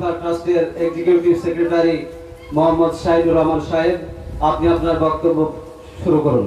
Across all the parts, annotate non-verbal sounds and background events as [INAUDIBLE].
খলিফা ট্রাস্টের executive secretary Mohammad Shahidur Rahman সাহেব আপনি আপনার বক্তব্য শুরু করুন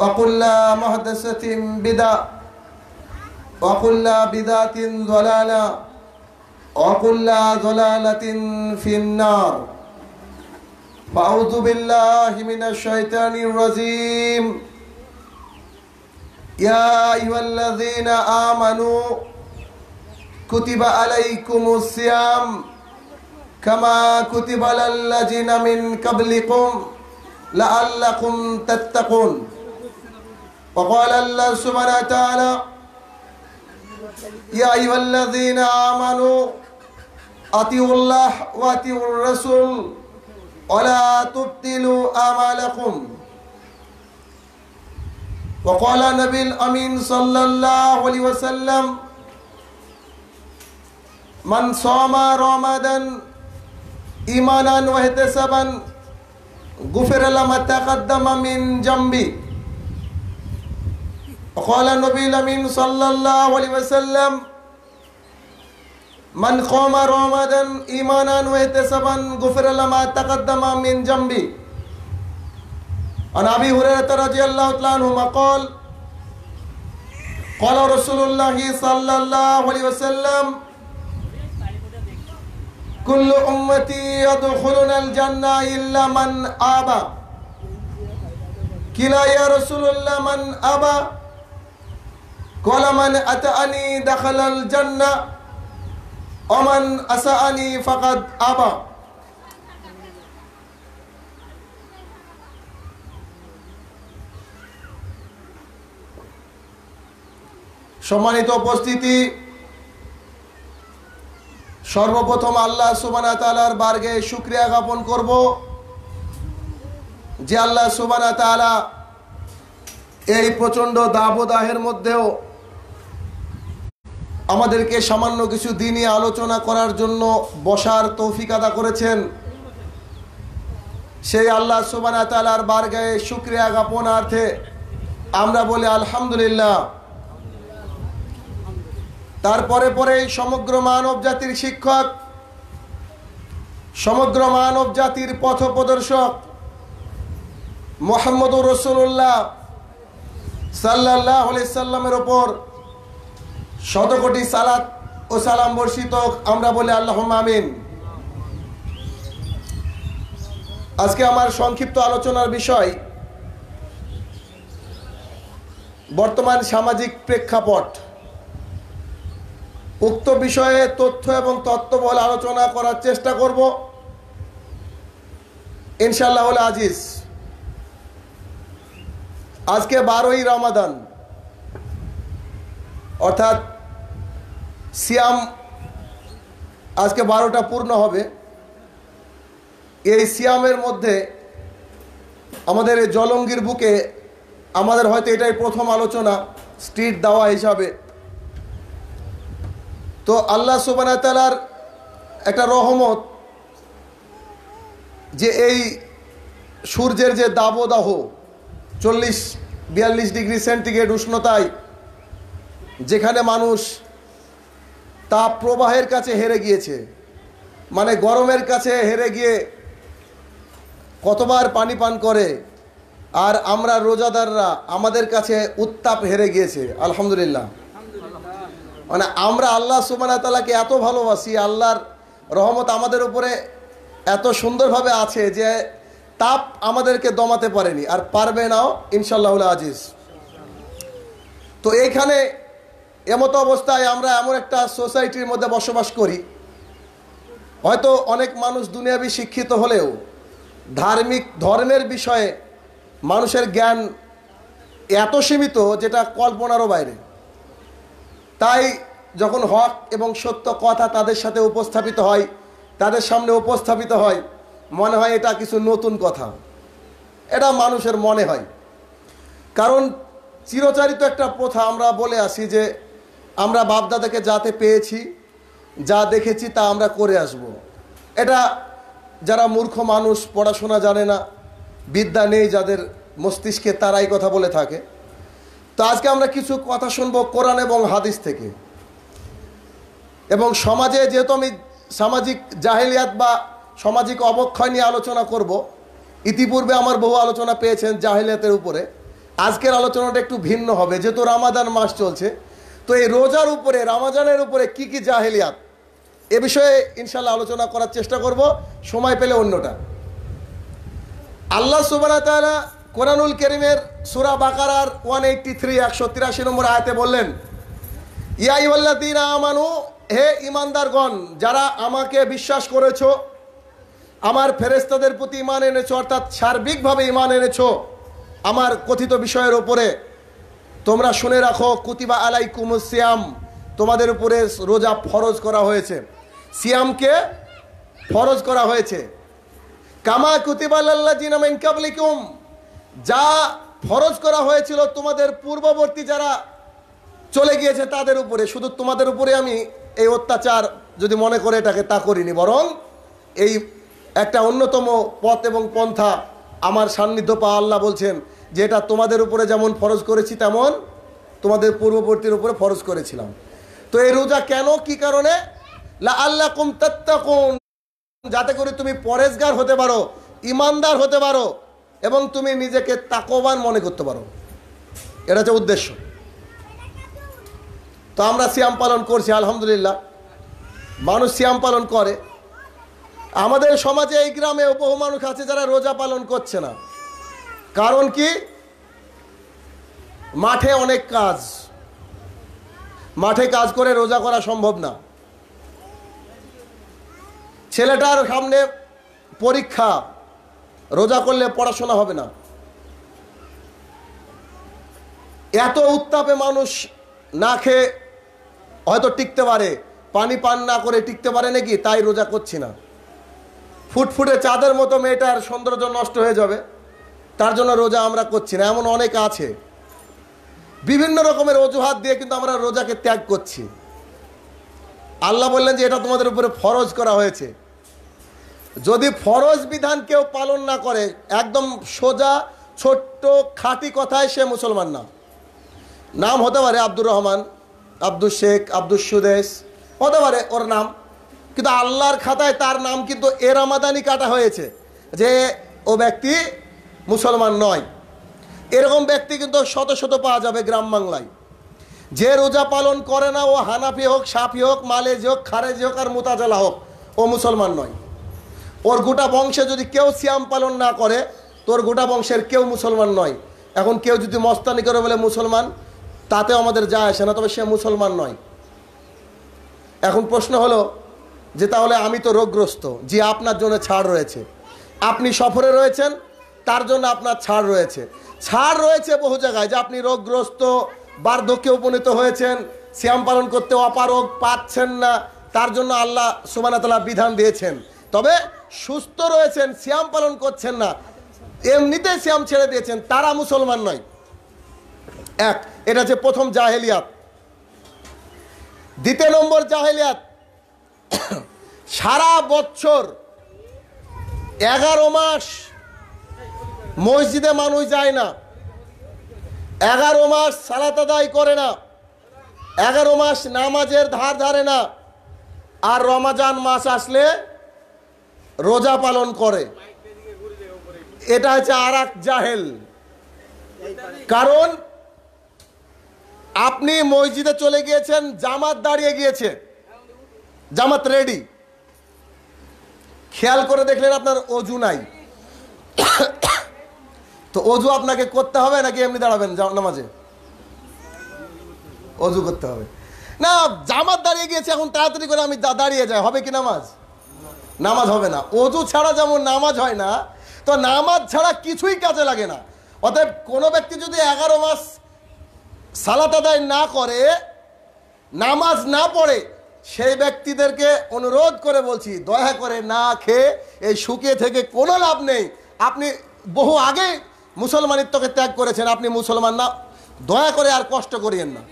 وكل محدثة بدعة وكل بدعة ضلالة وكل ضلالة في النار فأعوذ بالله من الشيطان الرجيم يا أيها الذين آمنوا كتب عليكم الصيام كما كتب على الذين من قبلكم لعلكم تتقون وقال الله سبحانه وتعالى يا أيها الذين آمنوا أطيعوا الله وأطيعوا الرسول ولا تبطلوا أعمالكم وقال النبي الأمين صلى الله عليه وسلم من صام رمضان إيمانا واحتسابا غفر لما تقدم من جنبي وقال النبي الأمين صلى الله عليه وسلم من قام رمضان ايمانا واحتسابا غفر له ما تقدم من جنبه عن ابي هريره رضي الله تعالى عنه قال قال رسول الله صلى الله عليه وسلم كل امتي يدخلون الجنه الا من ابى كلا يا رسول الله من ابى কলামান আতানি দাখালাল জান্না অমান আসানি ফাকাদ আবা সম্মানিত উপস্থিতি সর্বপ্রথম আল্লাহ সুবানা তালার বার্গে শুক্রিয়া জ্ঞাপন করব যে আল্লাহ সুবানা তালা এই প্রচণ্ড দাবদাহের মধ্যেও আমাদেরকে সামান্য কিছু দিনই আলোচনা করার জন্য বসার তৌফিক আদা করেছেন সেই আল্লাহ সোবানা তালার গায়ে শুক্রিয়া জ্ঞাপনার্থে আমরা বলি আলহামদুলিল্লাহ তারপরে পরে সমগ্র মানব জাতির শিক্ষক সমগ্র মানব জাতির পথ প্রদর্শক মোহাম্মদুর রসুল্লাহ সাল্লাহ সাল্লামের ওপর শত কোটি সালাত ও সালাম বর্ষিত আমরা বলে আল্লাহ আমিন আজকে আমার সংক্ষিপ্ত আলোচনার বিষয় বর্তমান সামাজিক প্রেক্ষাপট উক্ত বিষয়ে তথ্য এবং তত্ত্ব বলে আলোচনা করার চেষ্টা করব ইনশাল্লাহ আজিজ আজকে বারোই রমাদান অর্থাৎ সিয়াম আজকে বারোটা পূর্ণ হবে এই সিয়ামের মধ্যে আমাদের এই জলঙ্গির বুকে আমাদের হয়তো এটাই প্রথম আলোচনা স্ট্রিট দেওয়া হিসাবে তো আল্লাহ সুবানাতালার একটা রহমত যে এই সূর্যের যে দাবদাহ চল্লিশ বিয়াল্লিশ ডিগ্রি সেন্টিগ্রেড উষ্ণতায় যেখানে মানুষ তাপ প্রবাহের কাছে হেরে গিয়েছে মানে গরমের কাছে হেরে গিয়ে কতবার পানি পান করে আর আমরা রোজাদাররা আমাদের কাছে উত্তাপ হেরে গিয়েছে আলহামদুলিল্লাহ মানে আমরা আল্লাহ সুবানা তালাকে এত ভালোবাসি আল্লাহর রহমত আমাদের উপরে এত সুন্দরভাবে আছে যে তাপ আমাদেরকে দমাতে পারেনি আর পারবে নাও ইনশাল্লাহ আজিজ তো এইখানে এমতো অবস্থায় আমরা এমন একটা সোসাইটির মধ্যে বসবাস করি হয়তো অনেক মানুষ দুনিয়াবি শিক্ষিত হলেও ধার্মিক ধর্মের বিষয়ে মানুষের জ্ঞান এত সীমিত যেটা কল্পনারও বাইরে তাই যখন হক এবং সত্য কথা তাদের সাথে উপস্থাপিত হয় তাদের সামনে উপস্থাপিত হয় মনে হয় এটা কিছু নতুন কথা এটা মানুষের মনে হয় কারণ চিরচারিত একটা প্রথা আমরা বলে আসি যে আমরা বাপদাদাকে যাতে পেয়েছি যা দেখেছি তা আমরা করে আসব। এটা যারা মূর্খ মানুষ পড়াশোনা জানে না বিদ্যা নেই যাদের মস্তিষ্কে তারাই কথা বলে থাকে তো আজকে আমরা কিছু কথা শুনব কোরআন এবং হাদিস থেকে এবং সমাজে যেহেতু আমি সামাজিক জাহেলিয়াত বা সামাজিক অবক্ষয় নিয়ে আলোচনা করব ইতিপূর্বে আমার বহু আলোচনা পেয়েছেন জাহেলিয়াতের উপরে আজকের আলোচনাটা একটু ভিন্ন হবে যেহেতু রামাদান মাস চলছে তো এই রোজার উপরে রামাজানের উপরে কি কি জাহেলিয়াত এ বিষয়ে ইনশাল্লাহ আলোচনা করার চেষ্টা করব সময় পেলে অন্যটা আল্লাহ সুবানা তালা কোরআনুল করিমের সুরা বাকারার ওয়ান এইটটি থ্রি একশো তিরাশি নম্বর আয়তে বললেন দিন আমানু হে ইমানদারগণ যারা আমাকে বিশ্বাস করেছ আমার ফেরেস্তাদের প্রতি ইমান এনেছ অর্থাৎ সার্বিকভাবে ইমান এনেছো আমার কথিত বিষয়ের ওপরে তোমরা শুনে রাখো কুতিবা আলাই সিয়াম তোমাদের উপরে রোজা ফরজ করা হয়েছে সিয়ামকে ফরজ করা হয়েছে কামা কুতিবা আল্লাহ জিনামিন কাবলিকুম যা ফরজ করা হয়েছিল তোমাদের পূর্ববর্তী যারা চলে গিয়েছে তাদের উপরে শুধু তোমাদের উপরে আমি এই অত্যাচার যদি মনে করে এটাকে তা করিনি বরং এই একটা অন্যতম পথ এবং পন্থা আমার সান্নিধ্য পা আল্লাহ বলছেন যেটা তোমাদের উপরে যেমন ফরজ করেছি তেমন তোমাদের পূর্ববর্তীর উপরে ফরজ করেছিলাম তো এই রোজা কেন কি কারণে লা আল্লাহ কুম তাত্তাকুন যাতে করে তুমি পরেজগার হতে পারো ইমানদার হতে পারো এবং তুমি নিজেকে তাকবান মনে করতে পারো এটা হচ্ছে উদ্দেশ্য তো আমরা শ্যাম পালন করছি আলহামদুলিল্লাহ মানুষ শ্যাম পালন করে আমাদের সমাজে এই গ্রামে বহু মানুষ আছে যারা রোজা পালন করছে না কারণ কি মাঠে অনেক কাজ মাঠে কাজ করে রোজা করা সম্ভব না ছেলেটার সামনে পরীক্ষা রোজা করলে পড়াশোনা হবে না এত উত্তাপে মানুষ না খেয়ে হয়তো টিকতে পারে পানি পান না করে টিকতে পারে নাকি তাই রোজা করছি না ফুটফুটে চাঁদের মতো মেয়েটার সৌন্দর্য নষ্ট হয়ে যাবে তার জন্য রোজা আমরা করছি না এমন অনেক আছে বিভিন্ন রকমের অজুহাত দিয়ে কিন্তু আমরা রোজাকে ত্যাগ করছি আল্লাহ বললেন যে এটা তোমাদের উপরে ফরজ করা হয়েছে যদি ফরজ বিধান কেউ পালন না করে একদম সোজা ছোট্ট খাঁটি কথায় সে মুসলমান না নাম হতে পারে আব্দুর রহমান আব্দুল শেখ আব্দুল সুদেশ হতে পারে ওর নাম কিন্তু আল্লাহর খাতায় তার নাম কিন্তু এর আমাদানি কাটা হয়েছে যে ও ব্যক্তি মুসলমান নয় এরকম ব্যক্তি কিন্তু শত শত পাওয়া যাবে গ্রাম বাংলায় যে রোজা পালন করে না ও হানাফি হোক সাফি হোক যে হোক যে হোক আর মোতাজালা হোক ও মুসলমান নয় ওর গোটা বংশে যদি কেউ সিয়াম পালন না করে তোর গোটা বংশের কেউ মুসলমান নয় এখন কেউ যদি মস্তানি করে বলে মুসলমান তাতে আমাদের যা আসে না তবে সে মুসলমান নয় এখন প্রশ্ন হলো যে তাহলে আমি তো রোগগ্রস্ত যে আপনার জন্য ছাড় রয়েছে আপনি সফরে রয়েছেন তার জন্য আপনার ছাড় রয়েছে ছাড় রয়েছে বহু জায়গায় যে আপনি রোগগ্রস্ত বার্ধক্যে উপনীত হয়েছেন শ্যাম পালন করতে অপারগ পাচ্ছেন না তার জন্য আল্লাহ সুমানাতলা বিধান দিয়েছেন তবে সুস্থ রয়েছেন শ্যাম পালন করছেন না এমনিতে শ্যাম ছেড়ে দিয়েছেন তারা মুসলমান নয় এক এটা হচ্ছে প্রথম জাহেলিয়াত দ্বিতীয় নম্বর জাহেলিয়াত সারা বছর এগারো মাস মসজিদে মানুষ যায় না এগারো মাস সালাত করে না এগারো মাস নামাজের ধার ধারে না আর রমাজান মাস আসলে রোজা পালন করে এটা হচ্ছে আর এক জাহেল কারণ আপনি মসজিদে চলে গিয়েছেন জামাত দাঁড়িয়ে গিয়েছে জামাত রেডি খেয়াল করে দেখলেন আপনার অজু নাই তো অজু আপনাকে করতে হবে নাকি এমনি দাঁড়াবেন নামাজে অজু করতে হবে না জামাত দাঁড়িয়ে গিয়েছে এখন তাড়াতাড়ি করে আমি দাঁড়িয়ে যাই হবে কি নামাজ নামাজ হবে না অজু ছাড়া যেমন নামাজ হয় না তো নামাজ ছাড়া কিছুই কাজে লাগে না অতএব কোনো ব্যক্তি যদি এগারো মাস সালাত আদায় না করে নামাজ না পড়ে সেই ব্যক্তিদেরকে অনুরোধ করে বলছি দয়া করে না খেয়ে এই শুকিয়ে থেকে কোনো লাভ নেই আপনি বহু আগে মুসলমানিত্বকে ত্যাগ করেছেন আপনি মুসলমান না দয়া করে আর কষ্ট করিয়েন না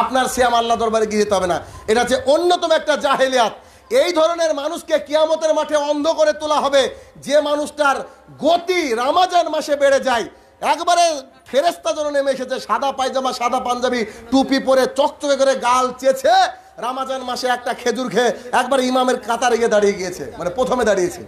আপনার শ্যাম আল্লাহ দরবারে গিয়ে যেতে হবে না এটা হচ্ছে অন্যতম একটা জাহেলিয়াত এই ধরনের মানুষকে কিয়ামতের মাঠে অন্ধ করে তোলা হবে যে মানুষটার গতি রামাজান মাসে বেড়ে যায় একবারে ফেরেস্তা যেন নেমে এসেছে সাদা পায়জামা সাদা পাঞ্জাবি টুপি পরে চকচকে করে গাল চেছে রামাজান মাসে একটা খেজুর খেয়ে একবার ইমামের কাতারে গিয়ে দাঁড়িয়ে গিয়েছে মানে প্রথমে দাঁড়িয়েছে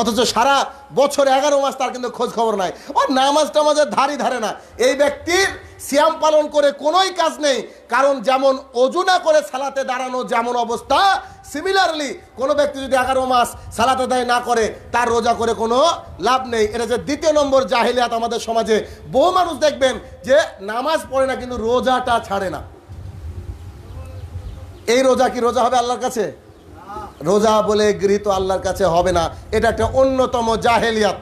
অথচ সারা বছর এগারো মাস তার কিন্তু খোঁজ খবর নাই ও নামাজ টামাজের ধারই ধারে না এই ব্যক্তির সিয়াম পালন করে কোনোই কাজ নেই কারণ যেমন অজুনা করে সালাতে দাঁড়ানো যেমন অবস্থা সিমিলারলি কোনো ব্যক্তি যদি এগারো মাস সালাতে দায় না করে তার রোজা করে কোনো লাভ নেই এটা যে দ্বিতীয় নম্বর জাহিলিয়াত আমাদের সমাজে বহু মানুষ দেখবেন যে নামাজ পড়ে না কিন্তু রোজাটা ছাড়ে না এই রোজা কি রোজা হবে আল্লাহর কাছে রোজা বলে গৃহীত আল্লাহর কাছে হবে না এটা একটা অন্যতম জাহেলিয়াত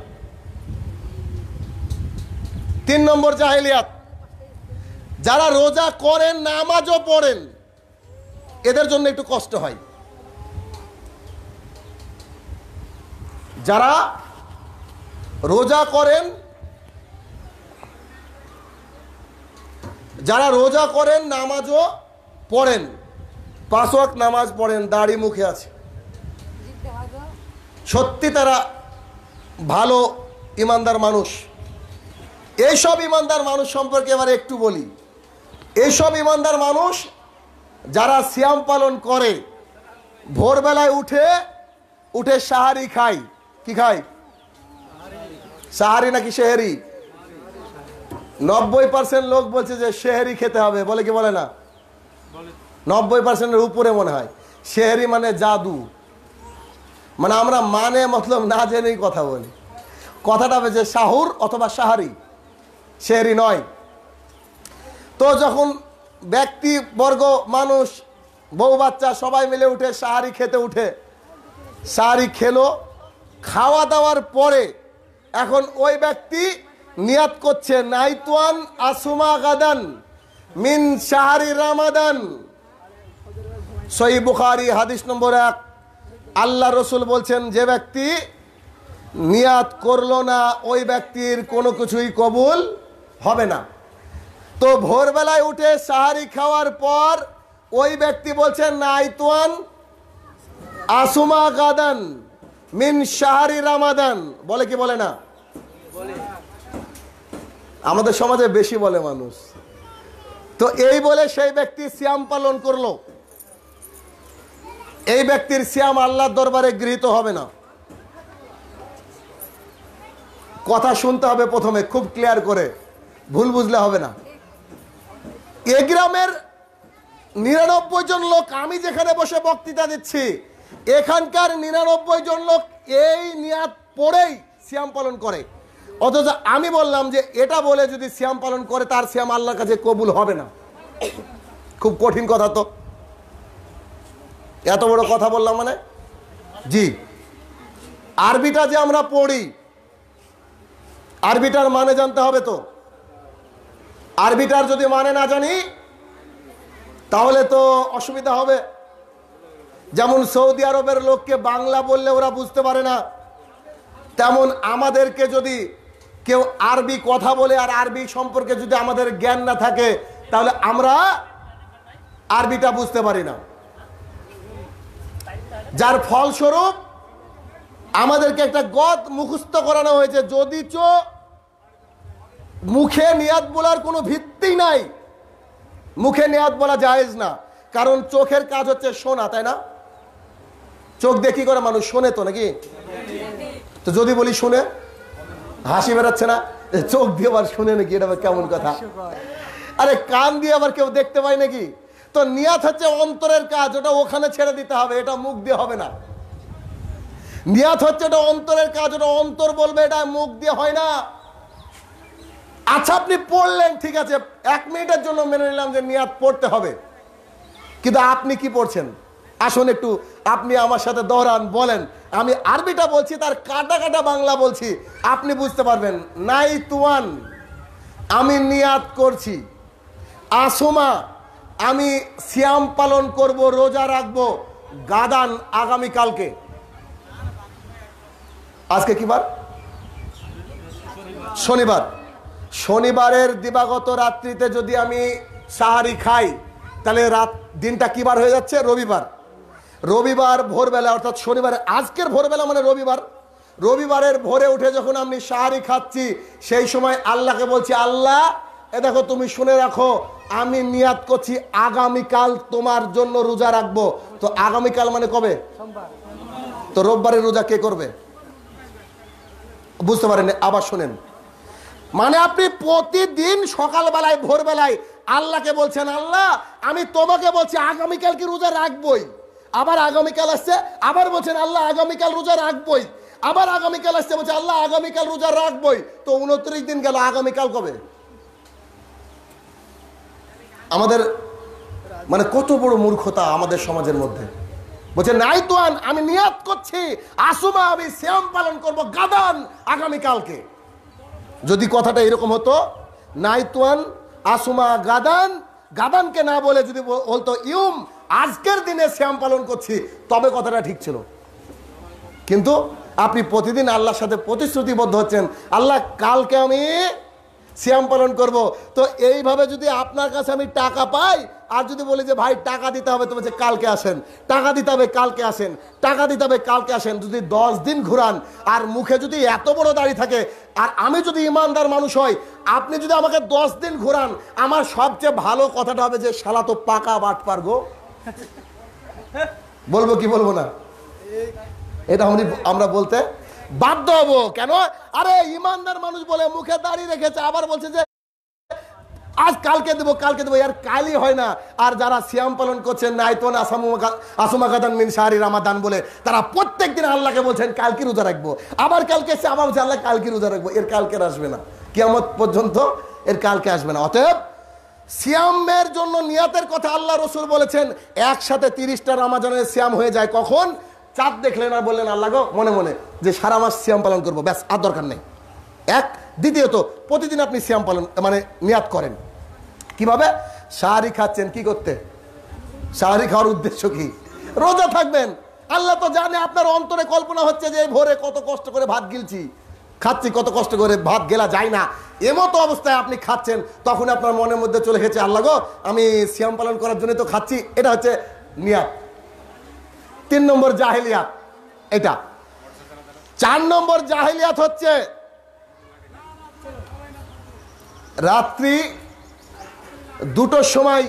তিন নম্বর জাহেলিয়াত যারা রোজা করেন নামাজও পড়েন এদের জন্য একটু কষ্ট হয় যারা রোজা করেন যারা রোজা করেন নামাজও পড়েন পাঁচ নামাজ পড়েন দাড়ি মুখে আছে সত্যি তারা ভালো ইমানদার মানুষ এইসব ইমানদার মানুষ সম্পর্কে এবার একটু বলি এইসব ইমানদার মানুষ যারা সিয়াম পালন করে ভোরবেলায় উঠে উঠে সাহারি খায় কি খায় সাহারি নাকি শেহেরি নব্বই পার্সেন্ট লোক বলছে যে শেহরি খেতে হবে বলে কি বলে না নব্বই পার্সেন্টের উপরে মনে হয় শেহেরি মানে জাদু মানে আমরা মানে মতলব না জেনেই কথা বলি কথাটা যে শাহুর অথবা সাহারি শেহরি নয় তো যখন ব্যক্তি বর্গ মানুষ বউ বাচ্চা সবাই মিলে উঠে সাহারি খেতে উঠে সাহারি খেলো খাওয়া দাওয়ার পরে এখন ওই ব্যক্তি নিয়াত করছে নাইতওয়ান আসুমা গাদান মিন সাহারি রামাদান সই বুখারি হাদিস নম্বর এক আল্লাহ রসুল বলছেন যে ব্যক্তি নিয়াত করল না ওই ব্যক্তির কোনো কিছুই কবুল হবে না তো ভোরবেলায় উঠে সাহারি খাওয়ার পর ওই ব্যক্তি বলছেন নাইতওয়ান আসুমা গাদান মিন সাহারি রামাদান বলে কি বলে না আমাদের সমাজে বেশি বলে মানুষ তো এই বলে সেই ব্যক্তি শ্যাম পালন করলো এই ব্যক্তির শ্যাম আল্লাহর দরবারে গৃহীত হবে না কথা শুনতে হবে প্রথমে খুব ক্লিয়ার করে ভুল বুঝলে হবে না এ গ্রামের নিরানব্বই জন লোক আমি যেখানে বসে বক্তৃতা দিচ্ছি এখানকার নিরানব্বই জন লোক এই নিয়াত পড়েই শ্যাম পালন করে অথচ আমি বললাম যে এটা বলে যদি শ্যাম পালন করে তার শ্যাম আল্লাহর কাছে কবুল হবে না খুব কঠিন কথা তো এত বড় কথা বললাম মানে জি আরবিটা যে আমরা পড়ি আরবিটার মানে জানতে হবে তো আরবিটার যদি মানে না জানি তাহলে তো অসুবিধা হবে যেমন সৌদি আরবের লোককে বাংলা বললে ওরা বুঝতে পারে না তেমন আমাদেরকে যদি কেউ আরবি কথা বলে আর আরবি সম্পর্কে যদি আমাদের জ্ঞান না থাকে তাহলে আমরা আরবিটা বুঝতে পারি না যার ফলস্বরূপ আমাদেরকে একটা গদ মুখস্থ করানো হয়েছে যদি চো মুখে নিয়াদ বলার কোনো ভিত্তি নাই মুখে নিয়াদ বলা যায়জ না কারণ চোখের কাজ হচ্ছে শোনা তাই না চোখ দেখি করে মানুষ শোনে তো নাকি তো যদি বলি শুনে হাসি বেড়াচ্ছে না চোখ দিয়ে আবার শুনে নাকি এটা কেমন কথা আরে কান দিয়ে আবার কেউ দেখতে পায় নাকি তো নিয়াত হচ্ছে অন্তরের কাজ ওটা ওখানে ছেড়ে দিতে হবে এটা মুখ দিয়ে হবে না নিয়াত হচ্ছে ওটা অন্তরের কাজ ওটা অন্তর বলবে এটা মুখ দিয়ে হয় না আচ্ছা আপনি পড়লেন ঠিক আছে এক মিনিটের জন্য মেনে নিলাম যে নিয়াত পড়তে হবে কিন্তু আপনি কি পড়ছেন আসুন একটু আপনি আমার সাথে দৌড়ান বলেন আমি আরবিটা বলছি তার কাটা কাটা বাংলা বলছি আপনি বুঝতে পারবেন নাই তুয়ান আমি নিয়াত করছি আসুমা আমি সিয়াম পালন করব রোজা রাখবো গাদান আগামীকালকে আজকে কি বার শনিবার শনিবারের দিবাগত রাত্রিতে যদি আমি সাহারি খাই তাহলে রাত দিনটা কী বার হয়ে যাচ্ছে রবিবার রবিবার ভোরবেলা অর্থাৎ শনিবার আজকের ভোরবেলা মানে রবিবার রবিবারের ভোরে উঠে যখন আমি সাহারি খাচ্ছি সেই সময় আল্লাহকে বলছি আল্লাহ এ দেখো তুমি শুনে রাখো আমি নিয়াত করছি আগামীকাল তোমার জন্য রোজা রাখবো তো আগামীকাল মানে কবে তো রোববারের রোজা কে করবে বুঝতে পারেন আবার শোনেন মানে আপনি প্রতিদিন সকালবেলায় ভোরবেলায় আল্লাহকে বলছেন আল্লাহ আমি তোমাকে বলছি আগামীকাল কি রোজা রাখবই আবার আগামীকাল আসছে আবার বলছেন আল্লাহ আগামীকাল রোজা রাখবই আবার আগামীকাল আসছে বলছে আল্লাহ আগামীকাল রোজা রাখবই তো উনত্রিশ দিন গেল আগামীকাল কবে আমাদের মানে কত বড় মূর্খতা আমাদের সমাজের মধ্যে বলছে নাই তোয়ান আমি নিয়াত করছি আসুমা আমি শ্যাম পালন করব গাদান আগামীকালকে যদি কথাটা এরকম হতো নাই তোয়ান আসুমা গাদান গাদানকে না বলে যদি বলতো ইউম আজকের দিনে শ্যাম পালন করছি তবে কথাটা ঠিক ছিল কিন্তু আপনি প্রতিদিন আল্লাহর সাথে প্রতিশ্রুতিবদ্ধ হচ্ছেন আল্লাহ কালকে আমি সিয়াম পালন করব তো এইভাবে যদি আপনার কাছে আমি টাকা পাই আর যদি বলি যে ভাই টাকা দিতে হবে তোমাকে কালকে আসেন টাকা দিতে হবে কালকে আসেন টাকা দিতে হবে কালকে আসেন যদি দশ দিন ঘুরান আর মুখে যদি এত বড় দাড়ি থাকে আর আমি যদি ইমানদার মানুষ হই আপনি যদি আমাকে দশ দিন ঘুরান আমার সবচেয়ে ভালো কথাটা হবে যে শালা তো পাকা বাট পারগো বলবো কি বলবো না এটা আমরা বলতে বাধ্য হবো কেন আরে ইমানদার মানুষ বলে মুখে দাঁড়িয়ে রেখেছে আবার বলছে যে আজ কালকে দেবো কালকে দেবো আর কালই হয় না আর যারা সিয়াম পালন করছেন নাইতন আসামাকাদান রামাদান বলে তারা প্রত্যেক দিন আল্লাহকে বলছেন কালকে রোজা রাখবো আবার কালকে এসে আবার বলছে আল্লাহ কালকে রোজা রাখবো এর কালকে আসবে না কিয়ামত পর্যন্ত এর কালকে আসবে না অতএব সিয়ামের জন্য নিয়াতের কথা আল্লাহ রসুল বলেছেন একসাথে তিরিশটা রামাজানের সিয়াম হয়ে যায় কখন চাঁদ দেখলেন আর বললেন আল্লাহ গো মনে মনে যে সারা মাস সিয়াম পালন করবো ব্যাস আর দরকার নেই এক দ্বিতীয়ত প্রতিদিন আপনি সিয়াম পালন মানে মেয়াদ করেন কিভাবে সাহারি খাচ্ছেন কি করতে সাহারি খাওয়ার উদ্দেশ্য কি রোজা থাকবেন আল্লাহ তো জানে আপনার অন্তরে কল্পনা হচ্ছে যে ভোরে কত কষ্ট করে ভাত গিলছি খাচ্ছি কত কষ্ট করে ভাত গেলা যায় না এমতো অবস্থায় আপনি খাচ্ছেন তখন আপনার মনের মধ্যে চলে গেছে আল্লাহ গো আমি সিয়াম পালন করার জন্য তো খাচ্ছি এটা হচ্ছে মেয়াদ তিন নম্বর জাহেলিয়াত এটা চার নম্বর জাহেলিয়াত হচ্ছে রাত্রি দুটোর সময়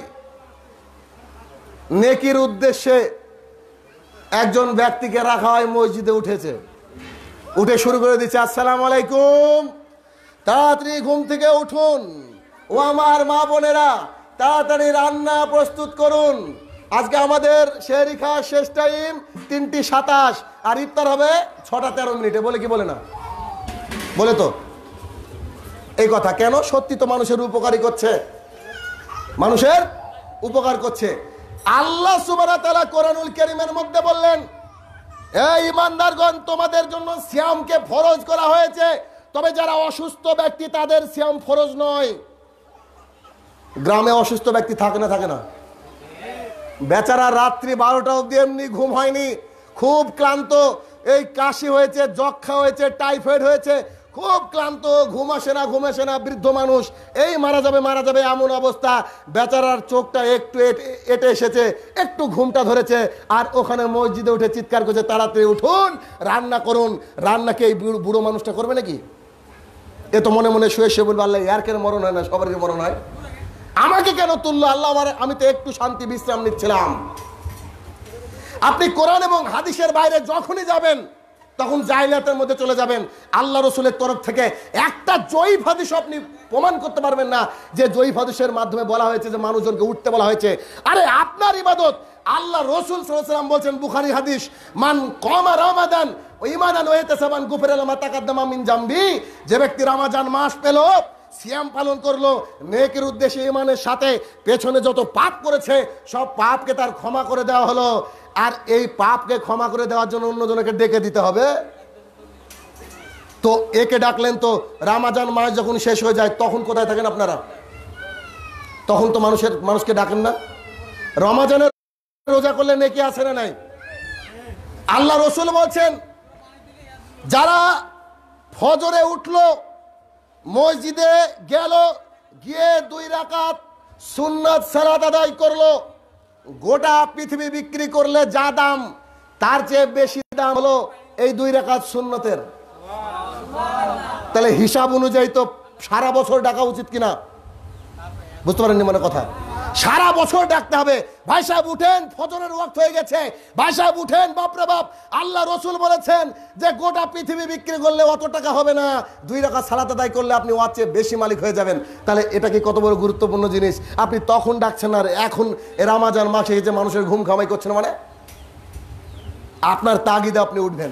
নেকির উদ্দেশ্যে একজন ব্যক্তিকে রাখা হয় মসজিদে উঠেছে উঠে শুরু করে দিচ্ছে আসসালাম আলাইকুম তাড়াতাড়ি ঘুম থেকে উঠুন ও আমার মা বোনেরা তাড়াতাড়ি রান্না প্রস্তুত করুন আজকে আমাদের শেহরি শেষ টাইম তিনটি সাতাশ আর ইফতার হবে ছটা তেরো মিনিটে বলে কি বলে না বলে তো এই কথা কেন সত্যি তো মানুষের উপকারই করছে মানুষের উপকার করছে আল্লাহ সুবাহ তালা কোরআনুল করিমের মধ্যে বললেন এই ইমানদারগণ তোমাদের জন্য শ্যামকে ফরজ করা হয়েছে তবে যারা অসুস্থ ব্যক্তি তাদের শ্যাম ফরজ নয় গ্রামে অসুস্থ ব্যক্তি থাকে না থাকে না বেচারা রাত্রি বারোটা অবধি এমনি ঘুম হয়নি খুব ক্লান্ত এই কাশি হয়েছে যক্ষা হয়েছে টাইফয়েড হয়েছে খুব ক্লান্ত ঘুম আসে না ঘুম আসে না বৃদ্ধ মানুষ এই মারা যাবে মারা যাবে এমন অবস্থা বেচারার চোখটা একটু এটে এসেছে একটু ঘুমটা ধরেছে আর ওখানে মসজিদে উঠে চিৎকার করছে তাড়াতাড়ি উঠুন রান্না করুন রান্নাকে এই বুড়ো মানুষটা করবে নাকি এ তো মনে মনে শুয়ে শুয়ে বলবে আল্লাহ ইয়ারকের মরণ হয় না সবারই মরণ হয় আমাকে কেন তুললো আল্লাহ আমার আমি তো একটু শান্তি বিশ্রাম নিচ্ছিলাম আপনি কোরআন এবং হাদিসের বাইরে যখনই যাবেন তখন জাইলাতের মধ্যে চলে যাবেন আল্লাহ রসুলের তরফ থেকে একটা জয়ীফ হাদিস আপনি প্রমাণ করতে পারবেন না যে জয়ীফ হাদিসের মাধ্যমে বলা হয়েছে যে মানুষজনকে উঠতে বলা হয়েছে আরে আপনার ইবাদত আল্লাহ রসুল সাল্লাম বলছেন বুখারি হাদিস মান কমা রামাদান ইমাদান ওয়েতে সাবান গুফের আলমা তাকাদ্দামা মিন জাম্বি যে ব্যক্তি রামাজান মাস পেল সিয়াম পালন করলো নেকের উদ্দেশ্যে ইমানের সাথে পেছনে যত পাপ করেছে সব পাপকে তার ক্ষমা করে দেওয়া হলো আর এই পাপকে ক্ষমা করে দেওয়ার জন্য অন্যজনকে ডেকে দিতে হবে তো একে ডাকলেন তো রামাজান মাস যখন শেষ হয়ে যায় তখন কোথায় থাকেন আপনারা তখন তো মানুষের মানুষকে ডাকেন না রমাজানের রোজা করলে নেকি আছে না নাই আল্লাহ রসুল বলছেন যারা ফজরে উঠলো মসজিদে গেল গিয়ে দুই রাকাত সুন্নাত সালাত আদায় করলো গোটা পৃথিবী বিক্রি করলে যা দাম তার চেয়ে বেশি দাম হলো এই দুই রাকাত সুন্নতের তাহলে হিসাব অনুযায়ী তো সারা বছর ডাকা উচিত কিনা বুঝতে পারেননি মানে কথা সারা বছর ডাকতে হবে ভাই সাহেব উঠেন ফজরের ওয়াক্ত হয়ে গেছে ভাই সাহেব উঠেন বাপরে বাপ আল্লাহ রসুল বলেছেন যে গোটা পৃথিবী বিক্রি করলে অত টাকা হবে না দুই টাকা সালাত দায় করলে আপনি ওয়াচে বেশি মালিক হয়ে যাবেন তাহলে এটা কি কত বড় গুরুত্বপূর্ণ জিনিস আপনি তখন ডাকছেন আর এখন রামাজান মাসে যে মানুষের ঘুম খামাই করছেন মানে আপনার তাগিদে আপনি উঠবেন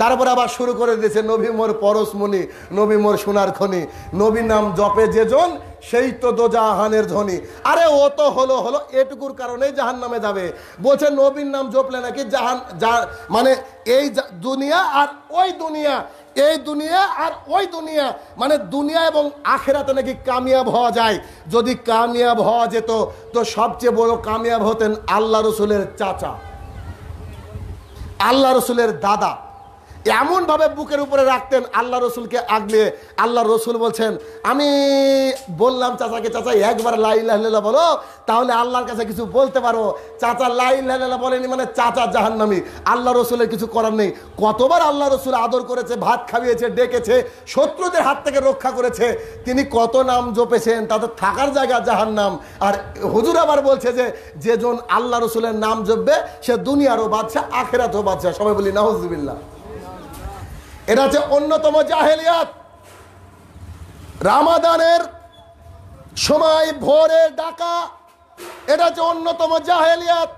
তারপর আবার শুরু করে দিয়েছে নবী মোর পরশমণি নবী মোর সোনার খনি নবী নাম জপে যেজন সেই তো দোজাহানের ধনী আরে ও তো হলো হলো এটুকুর কারণেই জাহান নামে যাবে বলছে নবীর নাম জপলে নাকি জাহান যা মানে এই দুনিয়া আর ওই দুনিয়া এই দুনিয়া আর ওই দুনিয়া মানে দুনিয়া এবং আখেরাতে নাকি কামিয়াব হওয়া যায় যদি কামিয়াব হওয়া যেত তো সবচেয়ে বড় কামিয়াব হতেন আল্লাহ রসুলের চাচা আল্লাহ রসুলের দাদা ভাবে বুকের উপরে রাখতেন আল্লাহ রসুলকে আগলে আল্লাহ রসুল বলছেন আমি বললাম চাচাকে চাচা একবার লাইল্লাহ বলো তাহলে আল্লাহর কাছে কিছু বলতে পারো চাচা লাইল্লাহ বলেনি মানে চাচা জাহান্নামি আল্লাহ রসুলের কিছু করার নেই কতবার আল্লাহ রসুল আদর করেছে ভাত খাইয়েছে ডেকেছে শত্রুদের হাত থেকে রক্ষা করেছে তিনি কত নাম জপেছেন তাদের থাকার জায়গা জাহান্নাম আর হুজুর আবার বলছে যে যেজন আল্লাহ রসুলের নাম জপবে সে দুনিয়ারও বাদশাহ আখেরাতও বাদশাহ সবাই বলি নাহজবিল্লা এটা হচ্ছে অন্যতম জাহেলিয়াত রামাদানের সময় ভোরে ডাকা এটা হচ্ছে অন্যতম জাহেলিয়াত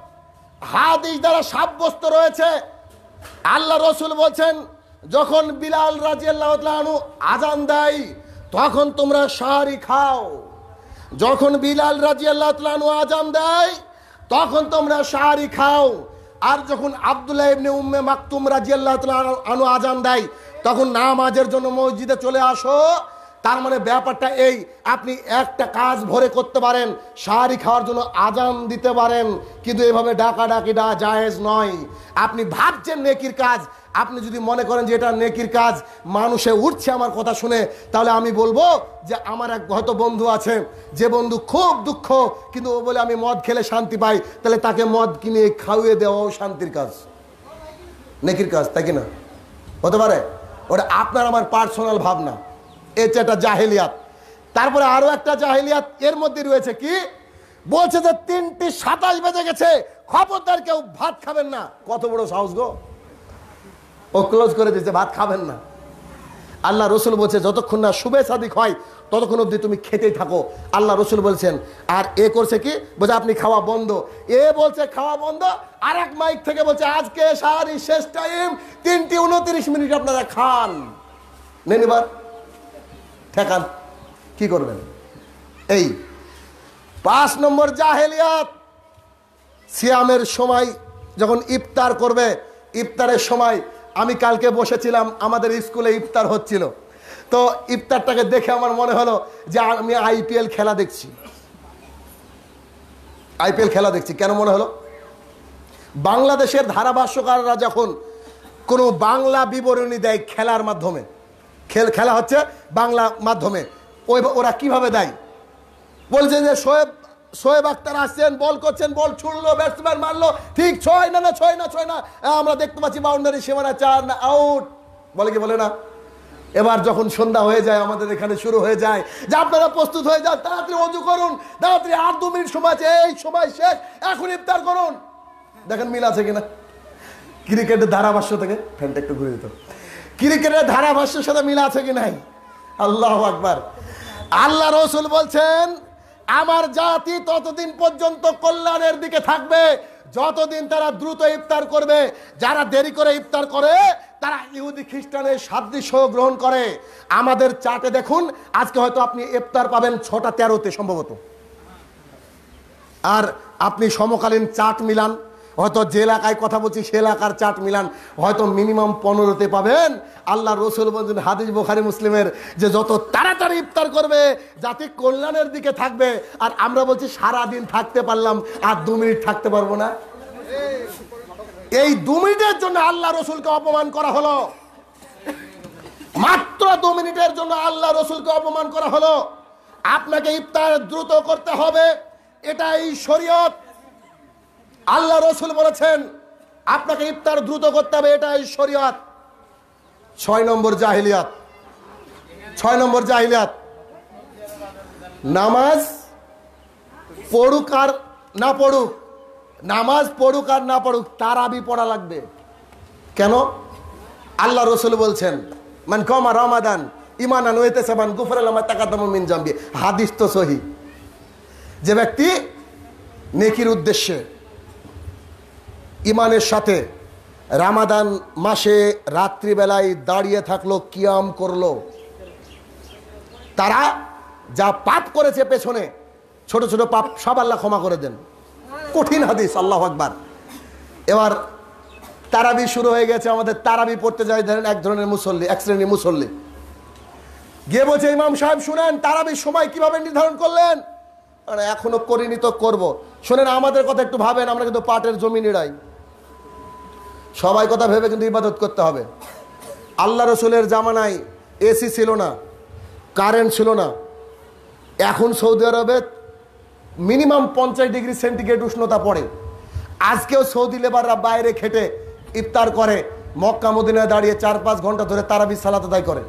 হাদিস দ্বারা সাব্যস্ত রয়েছে আল্লাহ রসুল বলছেন যখন বিলাল রাজিয়াল্লাহনু আজান দেয় তখন তোমরা সারি খাও যখন বিলাল রাজিয়াল্লাহনু আজান দেয় তখন তোমরা সারি খাও আর যখন আবদুল্লাহ ইবনে উম্মে মাকতুম রাজিয়াল্লাহ আনু আজান দেয় তখন নামাজের জন্য মসজিদে চলে আসো তার মানে ব্যাপারটা এই আপনি একটা কাজ ভরে করতে পারেন শাড়ি খাওয়ার জন্য আজান দিতে পারেন কিন্তু এভাবে ডাকা ডাকিটা জায়েজ নয় আপনি ভাবছেন নেকির কাজ আপনি যদি মনে করেন যে এটা নেকির কাজ মানুষে উঠছে আমার কথা শুনে তাহলে আমি বলবো যে আমার এক হয়তো বন্ধু আছে যে বন্ধু খুব দুঃখ কিন্তু ও বলে আমি মদ খেলে শান্তি পাই তাহলে তাকে মদ কিনে খাওয়িয়ে দেওয়াও শান্তির কাজ নেকির কাজ তাই কিনা হতে পারে ওটা আপনার আমার পার্সোনাল ভাবনা এটা একটা জাহেলিয়াত তারপরে আরও একটা জাহেলিয়াত এর মধ্যে রয়েছে কি বলছে যে তিনটি সাতাশ বেজে গেছে খবরদার কেউ ভাত খাবেন না কত বড় সাহস গো ও ক্লোজ করে দিয়েছে ভাত খাবেন না আল্লাহ রসুল বলছে যতক্ষণ না শুভে সাদিক হয় ততক্ষণ অবধি তুমি খেতেই থাকো আল্লাহ রসুল বলছেন আর এ করছে কি বলছে আপনি খাওয়া বন্ধ এ বলছে খাওয়া বন্ধ আর এক মাইক থেকে বলছে আজকে সারি শেষ টাইম তিনটি উনত্রিশ মিনিট আপনারা খান নেন এবার ঠেকান কি করবেন এই পাঁচ নম্বর জাহেলিয়াত সিয়ামের সময় যখন ইফতার করবে ইফতারের সময় আমি কালকে বসেছিলাম আমাদের স্কুলে ইফতার হচ্ছিল তো ইফতারটাকে দেখে আমার মনে হলো যে আমি আইপিএল খেলা দেখছি আইপিএল খেলা দেখছি কেন মনে হলো বাংলাদেশের ধারাভাষ্যকাররা যখন কোনো বাংলা বিবরণী দেয় খেলার মাধ্যমে খেল খেলা হচ্ছে বাংলা মাধ্যমে ওই ওরা কিভাবে দেয় বলছে যে শোয়েব শোয়েব আক্তার আসছেন বল করছেন বল ছুড়লো ব্যাটসম্যান মারলো ঠিক ছয় না না ছয় না ছয় না আমরা দেখতে পাচ্ছি বাউন্ডারি সীমানা চার না আউট বলে কি বলে না এবার যখন সন্ধ্যা হয়ে যায় আমাদের এখানে শুরু হয়ে যায় যে আপনারা প্রস্তুত হয়ে যান তাড়াতাড়ি অজু করুন তাড়াতাড়ি আর দু মিনিট সময় আছে এই সময় শেষ এখন ইফতার করুন দেখেন মিল আছে কিনা ক্রিকেটের ধারাভাষ্য থেকে ফ্যানটা একটু ঘুরে দিত ক্রিকেটের ধারাভাষ্যের সাথে মিল আছে কি নাই আল্লাহ আকবার আল্লাহ রসুল বলছেন আমার জাতি ততদিন পর্যন্ত কল্যাণের দিকে থাকবে যতদিন তারা দ্রুত ইফতার করবে যারা দেরি করে ইফতার করে তারা ইহুদি খ্রিস্টানের সাদৃশ্য গ্রহণ করে আমাদের চাটে দেখুন আজকে হয়তো আপনি ইফতার পাবেন ছটা তেরোতে সম্ভবত আর আপনি সমকালীন চাট মিলান হয়তো যে এলাকায় কথা বলছি সে এলাকার চাট মিলান হয়তো মিনিমাম পনেরোতে পাবেন আল্লাহ রসুল বলছেন হাদিস বোখারি মুসলিমের যে যত তাড়াতাড়ি ইফতার করবে জাতি কল্যাণের দিকে থাকবে আর আমরা বলছি সারা দিন থাকতে পারলাম আর দু মিনিট থাকতে পারবো না এই দু মিনিটের জন্য আল্লাহ রসুলকে অপমান করা হলো মাত্র দু মিনিটের জন্য আল্লাহ রসুলকে অপমান করা হলো আপনাকে ইফতার দ্রুত করতে হবে এটাই শরীয়ত আল্লাহ রসুল বলেছেন আপনাকে ইফতার দ্রুত করতে হবে এটাই শরীয়ত ছয় নম্বর জাহিলিয়াত ছয় নম্বর জাহিলিয়াত নামাজ পড়ুক আর না পড়ুক নামাজ পড়ুক আর না পড়ুক তার আবি পড়া লাগবে কেন আল্লাহ রসুল বলছেন মানে কমা রমাদান ইমানান ওয়েতে সাবান গুফর আমার তাকাতাম মিন জাম্বি হাদিস তো সহি যে ব্যক্তি নেকির উদ্দেশ্যে ইমানের সাথে রামাদান মাসে রাত্রিবেলায় দাঁড়িয়ে থাকলো কিয়াম করলো তারা যা পাপ করেছে পেছনে ছোট ছোট পাপ সব আল্লাহ ক্ষমা করে দেন কঠিন হাদিস আল্লাহ আকবার এবার তারাবি শুরু হয়ে গেছে আমাদের তারাবি পড়তে যায় ধরেন এক ধরনের মুসল্লি এক শ্রেণীর মুসল্লি গিয়ে বলছে ইমাম সাহেব শুনেন তারাবি সময় কিভাবে নির্ধারণ করলেন এখনো করিনি তো করবো শোনেন আমাদের কথা একটু ভাবেন আমরা কিন্তু পাটের জমি নিড়াই সবাই কথা ভেবে কিন্তু ইবাদত করতে হবে আল্লাহ রসুলের জামানায় এসি ছিল না কারেন্ট ছিল না এখন সৌদি আরবে মিনিমাম পঞ্চাশ ডিগ্রি সেন্টিগ্রেড উষ্ণতা পড়ে আজকেও সৌদি লেবাররা বাইরে খেটে ইফতার করে মক্কা মদিনায় দাঁড়িয়ে চার পাঁচ ঘন্টা ধরে তারা সালাত আদায় করে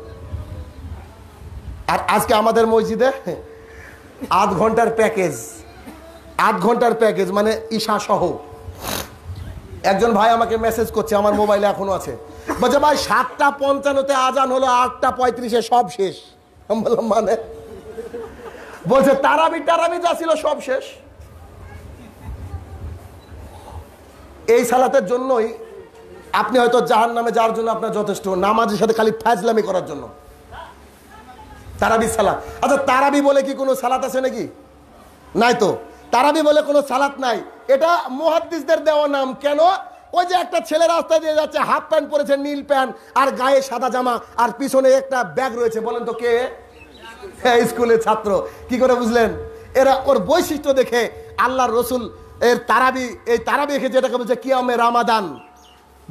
আর আজকে আমাদের মসজিদে আধ ঘন্টার প্যাকেজ আধ ঘন্টার প্যাকেজ মানে ঈশা সহ একজন ভাই আমাকে মেসেজ করছে আমার মোবাইলে এখনো আছে বলছে ভাই সাতটা পঞ্চান্নতে আজান হলো আটটা পঁয়ত্রিশে সব শেষ বললাম মানে বলছে তারাবি টারাবি যা ছিল সব শেষ এই সালাতের জন্যই আপনি হয়তো জাহান নামে যাওয়ার জন্য আপনার যথেষ্ট নামাজের সাথে খালি ফাজলামি করার জন্য তারাবি সালাত আচ্ছা তারাবি বলে কি কোনো সালাত আছে নাকি নাই তো তারাবি বলে কোনো সালাত নাই এটা মহাদ্দিসদের দেওয়া নাম কেন ওই যে একটা ছেলে রাস্তা দিয়ে যাচ্ছে হাফ প্যান্ট পরেছে নীল প্যান্ট আর গায়ে সাদা জামা আর পিছনে একটা ব্যাগ রয়েছে বলেন তো কে হ্যাঁ, স্কুলের ছাত্র কি করে বুঝলেন এরা ওর বৈশিষ্ট্য দেখে আল্লাহর রসুল এর তারাবি এই তারাবি এখে যেটাকে বলছে কিয়ামে রামাদান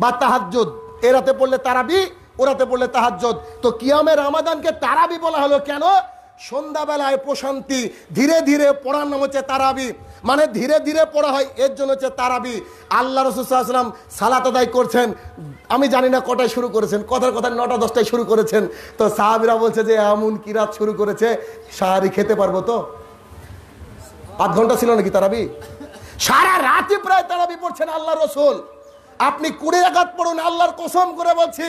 বা তাহাজ্জুদ এরাতে পড়লে তারাবি ওরাতে পড়লে তাহাজ্জুদ তো কিয়মে রামাদানকে তারাবি বলা হলো কেন সন্ধ্যাবেলায় প্রশান্তি ধীরে ধীরে পড়ার নাম হচ্ছে তারাবি মানে ধীরে ধীরে পড়া হয় এর জন্য হচ্ছে তারাবি আল্লাহ রসুলাম সালাত আদায় করছেন আমি জানি না কটায় শুরু করেছেন কথার কথা নটা দশটায় শুরু করেছেন তো সাহাবিরা বলছে যে এমন কিরাত শুরু করেছে সাহারি খেতে পারবো তো আধ ঘন্টা ছিল নাকি তারাবি সারা রাতে প্রায় তারাবি পড়ছেন আল্লাহ রসুল আপনি কুড়ি আঘাত পড়ুন আল্লাহর কসম করে বলছি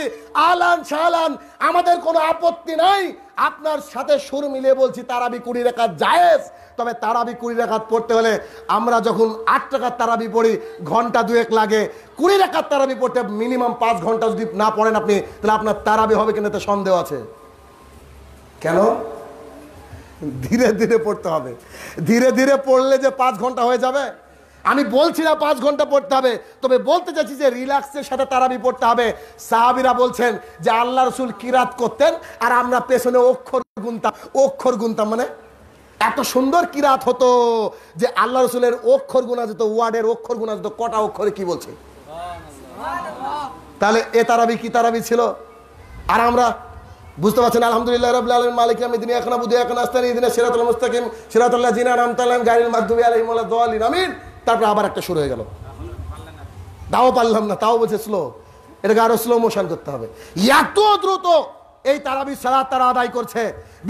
আলান শাহলান আমাদের কোনো আপত্তি নাই আপনার সাথে সুর মিলে বলছি তারাবি কুড়ি রেখাত জায়েজ তবে তারাবি কুড়ি রেখাত পড়তে হলে আমরা যখন আট টাকার তারাবি পড়ি ঘন্টা দুয়েক লাগে কুড়ি রেখাত তারাবি পড়তে মিনিমাম পাঁচ ঘন্টা যদি না পড়েন আপনি তাহলে আপনার তারাবি হবে কিনা তো সন্দেহ আছে কেন ধীরে ধীরে পড়তে হবে ধীরে ধীরে পড়লে যে পাঁচ ঘন্টা হয়ে যাবে আমি বলছি না পাঁচ ঘন্টা পড়তে হবে তবে বলতে চাচ্ছি যে রিল্যাক্সের সাথে তারাবি পড়তে হবে সাহাবিরা বলছেন যে আল্লাহ রসুল কিরাত করতেন আর আমরা পেছনে অক্ষর গুনতাম অক্ষর গুনতাম মানে এত সুন্দর কিরাত হতো যে আল্লাহ রসুলের অক্ষর গুণা যেত ওয়ার্ডের অক্ষর গুণা যেত কটা অক্ষরে কি বলছে তাহলে এ তারাবি কি তারাবি ছিল আর আমরা বুঝতে পারছেন আলহামদুলিল্লাহ রবিল আলম মালিক আমি দিন এখন বুধে এখন এই দিনে সিরাতুল মুস্তাকিম সিরাতুল্লাহ জিনা রামতাল্লাম গাড়ির মাধ্যমে আলহিমুল্লাহ দোয়ালিন আমিন তারপর আবার একটা শুরু হয়ে গেল তাও পারলাম না তাও বলছে স্লো এটাকে আরো স্লো মোশন করতে হবে এত দ্রুত এই তারাবি সালাদ তারা আদায় করছে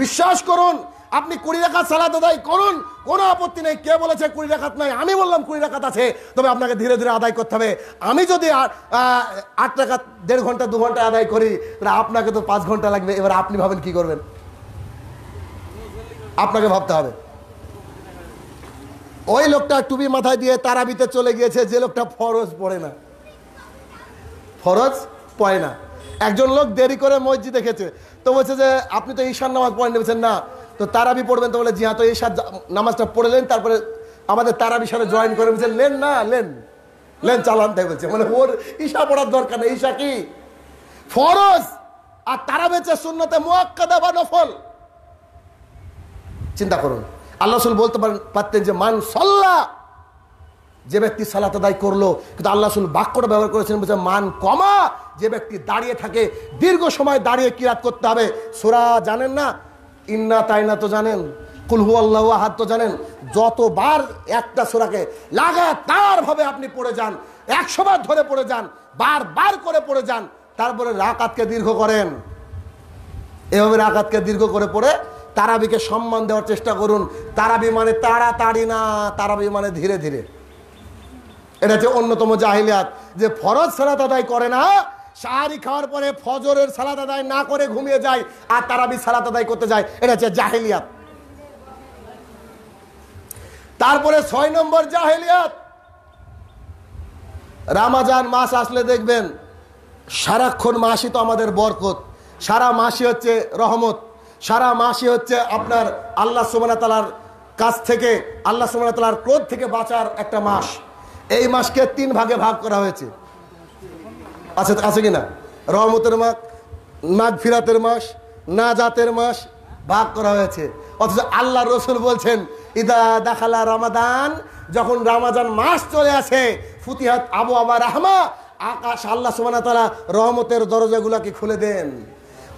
বিশ্বাস করুন আপনি কুড়ি রাখাত সালাদ আদায় করুন কোনো আপত্তি নেই কে বলেছে কুড়ি রেখাত নাই আমি বললাম কুড়ি রেখাত আছে তবে আপনাকে ধীরে ধীরে আদায় করতে হবে আমি যদি আট টাকা দেড় ঘন্টা দু ঘন্টা আদায় করি তাহলে আপনাকে তো পাঁচ ঘন্টা লাগবে এবার আপনি ভাবেন কি করবেন আপনাকে ভাবতে হবে ওই লোকটা টুপি মাথায় দিয়ে তারাবিতে চলে গিয়েছে যে লোকটা ফরজ পড়ে না ফরজ পড়ে না একজন লোক দেরি করে মসজিদে দেখেছে তো বলছে যে আপনি তো ঈশান নামাজ পড়েন বলছেন না তো তারাবি পড়বেন তো বলে জি হ্যাঁ তো ঈশার নামাজটা পড়ে নেন তারপরে আমাদের তারাবি সাথে জয়েন করে বলছেন লেন না লেন লেন চালান তাই বলছে মানে ওর ঈশা পড়ার দরকার নেই ঈশা কি ফরজ আর তারা বেঁচে শূন্যতে মোয়াক্কা দেওয়া নফল চিন্তা করুন আল্লাহ সুল বলতে পারতেন যে মান সল্লা যে ব্যক্তি সালাত আদায় করলো কিন্তু আল্লাহ সুল বাক্যটা ব্যবহার করেছেন বলছে মান কমা যে ব্যক্তি দাঁড়িয়ে থাকে দীর্ঘ সময় দাঁড়িয়ে কিরাত করতে হবে সোরা জানেন না ইন্না না তো জানেন কুলহু আল্লাহ আহাদ তো জানেন যতবার একটা সোরাকে লাগাতারভাবে আপনি পড়ে যান বার ধরে পড়ে যান বারবার করে পড়ে যান তারপরে রাকাতকে দীর্ঘ করেন এভাবে রাকাতকে দীর্ঘ করে পড়ে তারাবিকে সম্মান দেওয়ার চেষ্টা করুন তারাবি মানে তাড়াতাড়ি না তারাবি মানে ধীরে ধীরে এটা হচ্ছে অন্যতম জাহিলিয়াত যে ফরজ সালাত আদায় করে না সাহারি খাওয়ার পরে ফজরের সালাত আদায় না করে ঘুমিয়ে যায় আর তারাবি সালাত আদায় করতে যায় এটা হচ্ছে জাহিলিয়াত তারপরে ছয় নম্বর জাহেলিয়াত রামাজান মাস আসলে দেখবেন সারাক্ষণ মাসই তো আমাদের বরকত সারা মাসই হচ্ছে রহমত সারা মাসে হচ্ছে আপনার আল্লাহ সুবানা তালার কাছ থেকে আল্লাহ সুবানা তালার ক্রোধ থেকে বাঁচার একটা মাস এই মাসকে তিন ভাগে ভাগ করা হয়েছে আছে আছে কিনা রহমতের মাস নাগ ফিরাতের মাস না জাতের মাস ভাগ করা হয়েছে অথচ আল্লাহ রসুল বলছেন ইদা দেখালা রামাদান যখন রামাজান মাস চলে আসে ফুতিহাত আবু আবা রাহমা আকাশ আল্লাহ সুমানা তারা রহমতের দরজাগুলাকে খুলে দেন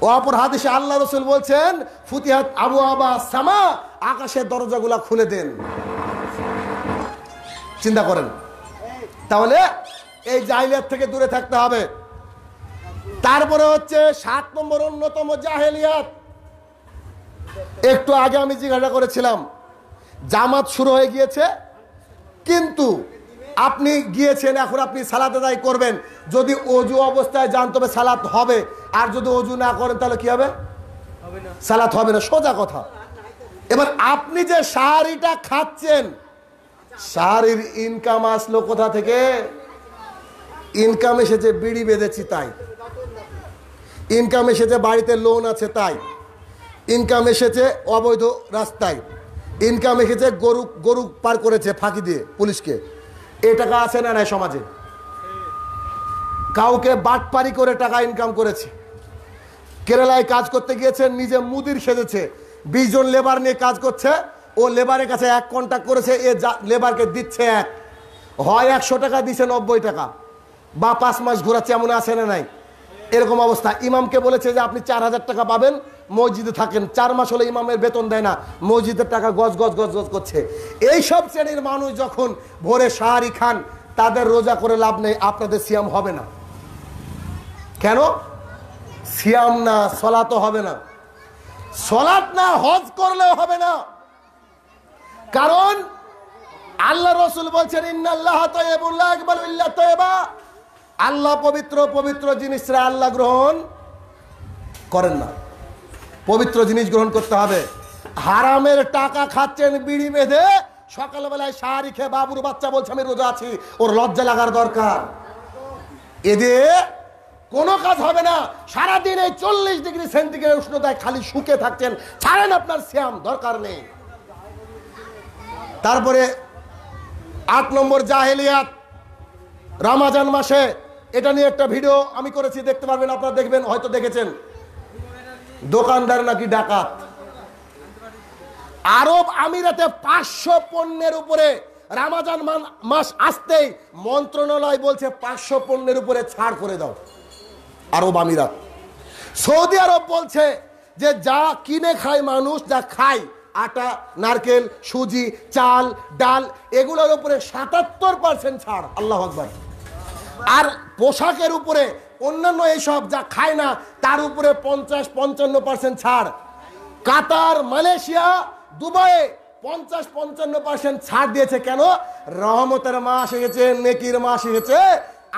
ও অপর সে আল্লাহ রসুল বলছেন ফুতিহাত আবু আবা সামা আকাশের দরজাগুলা খুলে দেন চিন্তা করেন তাহলে এই জাহিলিয়াত থেকে দূরে থাকতে হবে তারপরে হচ্ছে সাত নম্বর অন্যতম জাহেলিয়াত একটু আগে আমি জিজ্ঞাসা করেছিলাম জামাত শুরু হয়ে গিয়েছে কিন্তু আপনি গিয়েছেন এখন আপনি সালাদ আদায় করবেন যদি অজু অবস্থায় যান তবে সালাত হবে আর যদি অজু না করেন তাহলে কি হবে সালাত হবে না সোজা কথা এবার আপনি যে শাড়িটা খাচ্ছেন শাড়ির ইনকাম আসলো কোথা থেকে ইনকাম এসেছে বিড়ি বেঁধেছি তাই ইনকাম এসেছে বাড়িতে লোন আছে তাই ইনকাম এসেছে অবৈধ রাস্তায় ইনকাম এসেছে গরু গরু পার করেছে ফাঁকি দিয়ে পুলিশকে এ টাকা আছে না নাই সমাজে কাউকে বাটপারি করে টাকা ইনকাম করেছে কেরালায় কাজ করতে গিয়েছে নিজে মুদির সেজেছে বিশ জন লেবার নিয়ে কাজ করছে ও লেবারের কাছে এক কন্ট্যাক্ট করেছে এ লেবারকে দিচ্ছে এক হয় একশো টাকা দিছে নব্বই টাকা বা পাঁচ মাস ঘোরাচ্ছে এমন আছে না নাই এরকম অবস্থা ইমামকে বলেছে যে আপনি চার হাজার টাকা পাবেন মসজিদে থাকেন চার মাস হলে ইমামের বেতন দেয় না মসজিদের টাকা গজ গজ গজ গজ করছে এই সব শ্রেণীর মানুষ যখন ভোরে সাহারি খান তাদের রোজা করে লাভ নেই আপনাদের সিয়াম হবে না কেন সিয়াম না সলাতো হবে না সলাৎ না হজ করলেও হবে না কারণ আল্লাহ রসুল বলছেন আল্লাহ পবিত্র পবিত্র জিনিসরা আল্লাহ গ্রহণ করেন না পবিত্র জিনিস গ্রহণ করতে হবে হারামের টাকা খাচ্ছেন বিড়ি বেঁধে সকালবেলায় শাড়ি খেয়ে বাবুর বাচ্চা বলছে আমি রোজা আছি ওর লজ্জা লাগার দরকার এদের কোনো কাজ হবে না সারাদিন এই চল্লিশ ডিগ্রি সেন্টিগ্রেড উষ্ণতায় খালি শুকে থাকছেন ছাড়েন আপনার শ্যাম দরকার নেই তারপরে আট নম্বর জাহেলিয়াত রামাজান মাসে এটা নিয়ে একটা ভিডিও আমি করেছি দেখতে পারবেন আপনারা দেখবেন হয়তো দেখেছেন দোকানদার নাকি ডাকাত আরব আমিরাতে পাঁচশো পণ্যের উপরে রামাজান মাস আসতেই মন্ত্রণালয় বলছে পাঁচশো পণ্যের উপরে ছাড় করে দাও আরব আমিরাত সৌদি আরব বলছে যে যা কিনে খায় মানুষ যা খায় আটা নারকেল সুজি চাল ডাল এগুলোর উপরে সাতাত্তর পার্সেন্ট ছাড় আল্লাহ আকবর আর পোশাকের উপরে অন্যান্য এইসব যা খায় না তার উপরে পঞ্চাশ পঞ্চান্ন পার্সেন্ট ছাড় কাতার মালয়েশিয়া দুবাইয়ে পঞ্চাশ পঞ্চান্ন পার্সেন্ট ছাড় দিয়েছে কেন রহমতের মাস এসেছে নেকির মাস এসেছে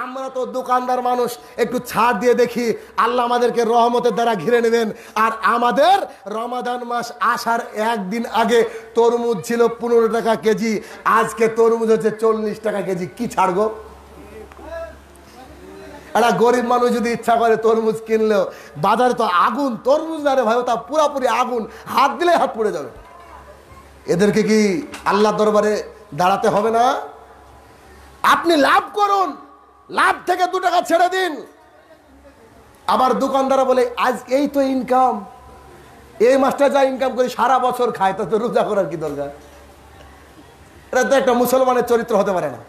আমরা তো দোকানদার মানুষ একটু ছাড় দিয়ে দেখি আল্লাহ আমাদেরকে রহমতের দ্বারা ঘিরে নেবেন আর আমাদের রমাদান মাস আসার একদিন আগে তরমুজ ছিল পনেরো টাকা কেজি আজকে তরমুজ হচ্ছে চল্লিশ টাকা কেজি কি ছাড়গো একটা গরিব মানুষ যদি ইচ্ছা করে তরমুজ কিনলেও বাজারে তো আগুন তরমুজ না রে ভাই তা পুরাপুরি আগুন হাত দিলে হাত পড়ে যাবে এদেরকে কি আল্লাহ দরবারে দাঁড়াতে হবে না আপনি লাভ করুন লাভ থেকে দু টাকা ছেড়ে দিন আবার দোকানদারা বলে আজ এই তো ইনকাম এই মাসটা যা ইনকাম করি সারা বছর খায় তাতে রোজা করার কি দরকার এটা তো একটা মুসলমানের চরিত্র হতে পারে না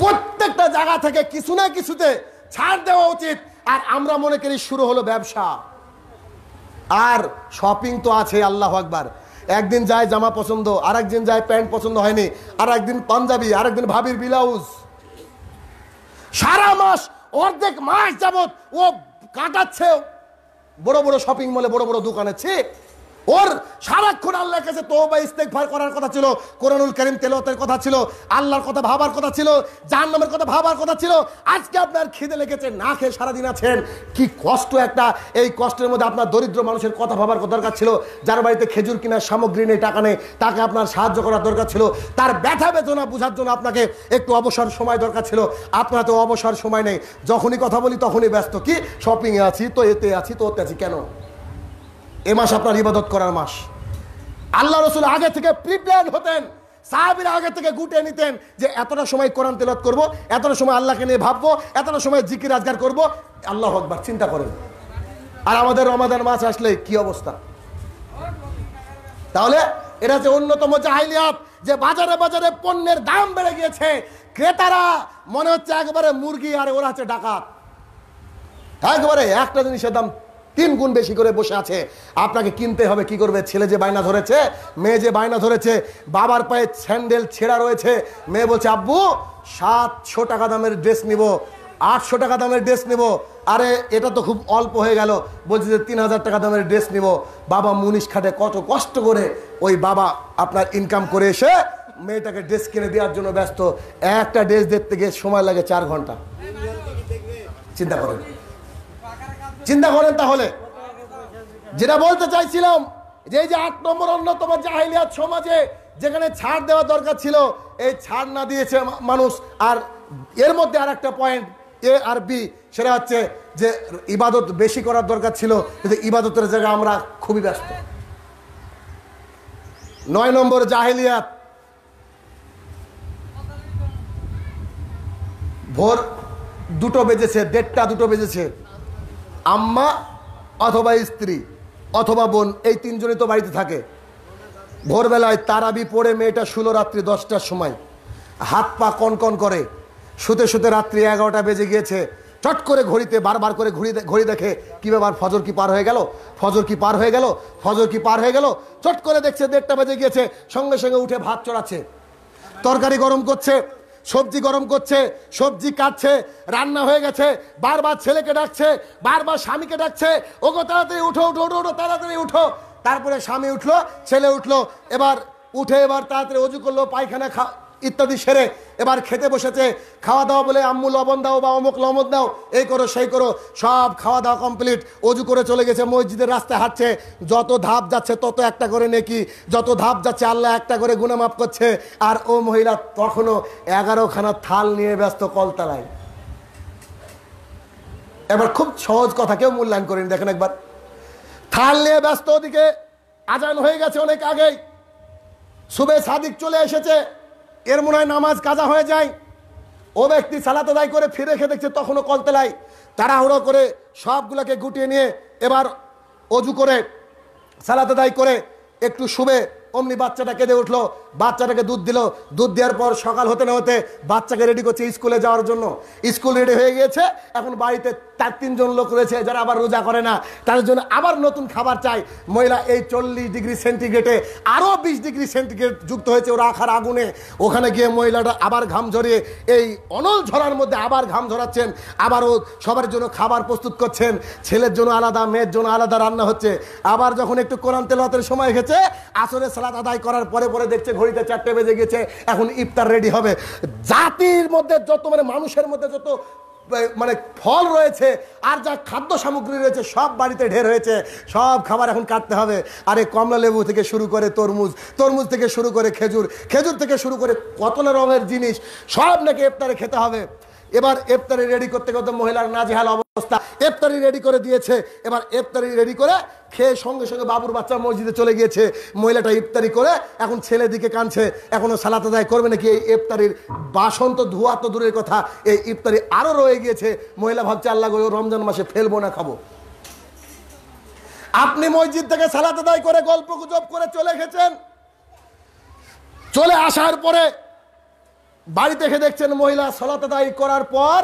প্রত্যেকটা জায়গা থেকে কিছু না কিছুতে ছাড় দেওয়া উচিত আর আমরা মনে করি শুরু হলো ব্যবসা আর শপিং তো আছে আল্লাহ আকবার একদিন যায় জামা পছন্দ আর একদিন যায় প্যান্ট পছন্দ হয়নি আর একদিন পাঞ্জাবি আর একদিন ভাবির ব্লাউজ সারা মাস অর্ধেক মাস যাবত ও কাটাচ্ছে বড় বড় শপিং মলে বড় বড় দোকানে ছে ওর সারাক্ষণ আল্লাহর কাছে তোবা ইস্তেকভার করার কথা ছিল কোরআনুল করিম তেলতের কথা ছিল আল্লাহর কথা ভাবার কথা ছিল নামের কথা ভাবার কথা ছিল আজকে আপনার খিদে লেগেছে না খেয়ে সারাদিন আছেন কি কষ্ট একটা এই কষ্টের মধ্যে আপনার দরিদ্র মানুষের কথা ভাবার দরকার ছিল যার বাড়িতে খেজুর কেনার সামগ্রী নেই টাকা নেই তাকে আপনার সাহায্য করার দরকার ছিল তার ব্যথা বেদনা বোঝার জন্য আপনাকে একটু অবসর সময় দরকার ছিল আপনার তো অবসর সময় নেই যখনই কথা বলি তখনই ব্যস্ত কি শপিংয়ে আছি তো এতে আছি তো ওতে আছি কেন এ মাস আপনার ইবাদত করার মাস আল্লাহ রসুল আগে থেকে প্রিপেয়ার হতেন সাহাবিরা আগে থেকে গুটে নিতেন যে এতটা সময় কোরআন তেলত করব এতটা সময় আল্লাহকে নিয়ে ভাববো এতটা সময় জিকির রাজগার করব আল্লাহ হকবার চিন্তা করেন আর আমাদের রমাদান মাস আসলে কি অবস্থা তাহলে এটা যে অন্যতম জাহিলিয়াত যে বাজারে বাজারে পণ্যের দাম বেড়ে গিয়েছে ক্রেতারা মনে হচ্ছে একবারে মুরগি আর ওরা হচ্ছে ডাকাত একবারে একটা জিনিসের দাম তিন গুণ বেশি করে বসে আছে আপনাকে কিনতে হবে কি করবে ছেলে যে বায়না ধরেছে মেয়ে যে বায়না ধরেছে বাবার পায়ে স্যান্ডেল ছেঁড়া রয়েছে মেয়ে বলছে আব্বু সাতশো টাকা দামের ড্রেস নিব আটশো টাকা দামের ড্রেস নেবো আরে এটা তো খুব অল্প হয়ে গেল বলছে যে তিন হাজার টাকা দামের ড্রেস নিব বাবা মুনিশ খাটে কত কষ্ট করে ওই বাবা আপনার ইনকাম করে এসে মেয়েটাকে ড্রেস কিনে দেওয়ার জন্য ব্যস্ত একটা ড্রেস দেখতে গিয়ে সময় লাগে চার ঘন্টা চিন্তা করেন চিন্তা করেন তাহলে যেটা বলতে চাইছিলাম যে এই যে আট নম্বর অন্যতম জাহিলিয়াত সমাজে যেখানে ছাড় দেওয়া দরকার ছিল এই ছাড় না দিয়েছে মানুষ আর এর মধ্যে আর একটা পয়েন্ট এ আর বি সেটা হচ্ছে যে ইবাদত বেশি করার দরকার ছিল কিন্তু ইবাদতের জায়গায় আমরা খুবই ব্যস্ত নয় নম্বর জাহিলিয়াত ভোর দুটো বেজেছে দেড়টা দুটো বেজেছে আম্মা অথবা স্ত্রী অথবা বোন এই তিনজনই তো বাড়িতে থাকে ভোরবেলায় তারাবি পড়ে মেয়েটা ষোলো রাত্রি দশটার সময় হাত পা কন কন করে শুতে শুতে রাত্রি এগারোটা বেজে গিয়েছে চট করে ঘড়িতে বারবার করে ঘড়ি ঘড়ি দেখে কি ব্যাপার ফজর কি পার হয়ে গেল ফজর কি পার হয়ে গেল ফজর কি পার হয়ে গেল চট করে দেখছে দেড়টা বেজে গিয়েছে সঙ্গে সঙ্গে উঠে ভাত চড়াচ্ছে তরকারি গরম করছে সবজি গরম করছে সবজি কাটছে রান্না হয়ে গেছে বারবার ছেলেকে ডাকছে বারবার স্বামীকে ডাকছে ওগো তাড়াতাড়ি উঠো উঠো উঠো উঠো তাড়াতাড়ি উঠো তারপরে স্বামী উঠলো ছেলে উঠলো এবার উঠে এবার তাড়াতাড়ি অজু করলো পায়খানা খা ইত্যাদি সেরে এবার খেতে বসেছে খাওয়া দাওয়া বলে আম্মু লবণ দাও বা অমুক লবণ দাও এই করো সেই করো সব খাওয়া দাওয়া কমপ্লিট অজু করে চলে গেছে মসজিদের রাস্তায় হাঁটছে যত ধাপ যাচ্ছে তত একটা করে নেকি যত ধাপ যাচ্ছে আল্লাহ একটা করে গুণা মাফ করছে আর ও মহিলা তখনও এগারোখানা থাল নিয়ে ব্যস্ত কলতলায় এবার খুব সহজ কথা কেউ মূল্যায়ন করেন দেখেন একবার থাল নিয়ে ব্যস্ত ওদিকে আজান হয়ে গেছে অনেক আগেই শুভে সাদিক চলে এসেছে এর মনে হয় নামাজ কাজা হয়ে যায় ও ব্যক্তি সালাত আদায় করে ফিরে খেয়ে দেখছে তখনও কলতলায় তাড়াহুড়ো করে সবগুলোকে গুটিয়ে নিয়ে এবার অজু করে সালাত আদায় করে একটু শুবে অমনি বাচ্চাটা কেঁদে উঠলো বাচ্চাটাকে দুধ দিল দুধ দেওয়ার পর সকাল হতে না হতে বাচ্চাকে রেডি করছে স্কুলে যাওয়ার জন্য স্কুল রেডি হয়ে গিয়েছে এখন বাড়িতে চার তিনজন লোক রয়েছে যারা আবার রোজা করে না তাদের জন্য আবার নতুন খাবার চাই মহিলা এই চল্লিশ ডিগ্রি সেন্টিগ্রেডে আরও বিশ ডিগ্রি সেন্টিগ্রেড যুক্ত হয়েছে ওরা আখার আগুনে ওখানে গিয়ে মহিলাটা আবার ঘাম ঝরিয়ে এই অনল ঝরার মধ্যে আবার ঘাম ঝরাচ্ছেন আবারও সবার জন্য খাবার প্রস্তুত করছেন ছেলের জন্য আলাদা মেয়ের জন্য আলাদা রান্না হচ্ছে আবার যখন একটু কোরআন তেলাতের সময় গেছে আসরে সালাদ আদায় করার পরে পরে দেখছে ঘড়িতে চারটে বেজে গেছে এখন ইফতার রেডি হবে জাতির মধ্যে যত মানে মানুষের মধ্যে যত মানে ফল রয়েছে আর যা খাদ্য সামগ্রী রয়েছে সব বাড়িতে ঢের হয়েছে সব খাবার এখন কাটতে হবে আরে কমলা লেবু থেকে শুরু করে তরমুজ তরমুজ থেকে শুরু করে খেজুর খেজুর থেকে শুরু করে কত না রঙের জিনিস সব নাকি ইফতারে খেতে হবে এবার ইফতারে রেডি করতে করতে মহিলার নাজেহাল অবস্থা এফতারি রেডি করে দিয়েছে এবার এফতারি রেডি করে খেয়ে সঙ্গে সঙ্গে বাবুর বাচ্চা মসজিদে চলে গিয়েছে মহিলাটা ইফতারি করে এখন ছেলে দিকে কাঁদছে এখনও সালাত আদায় করবে নাকি এই ইফতারির বাসন তো ধোয়া তো দূরের কথা এই ইফতারি আরও রয়ে গিয়েছে মহিলা ভাবছে আল্লাহ গো রমজান মাসে ফেলবো না খাবো আপনি মসজিদ থেকে সালাত আদায় করে গল্প গুজব করে চলে গেছেন চলে আসার পরে বাড়িতে এসে দেখছেন মহিলা সলাত আদায় করার পর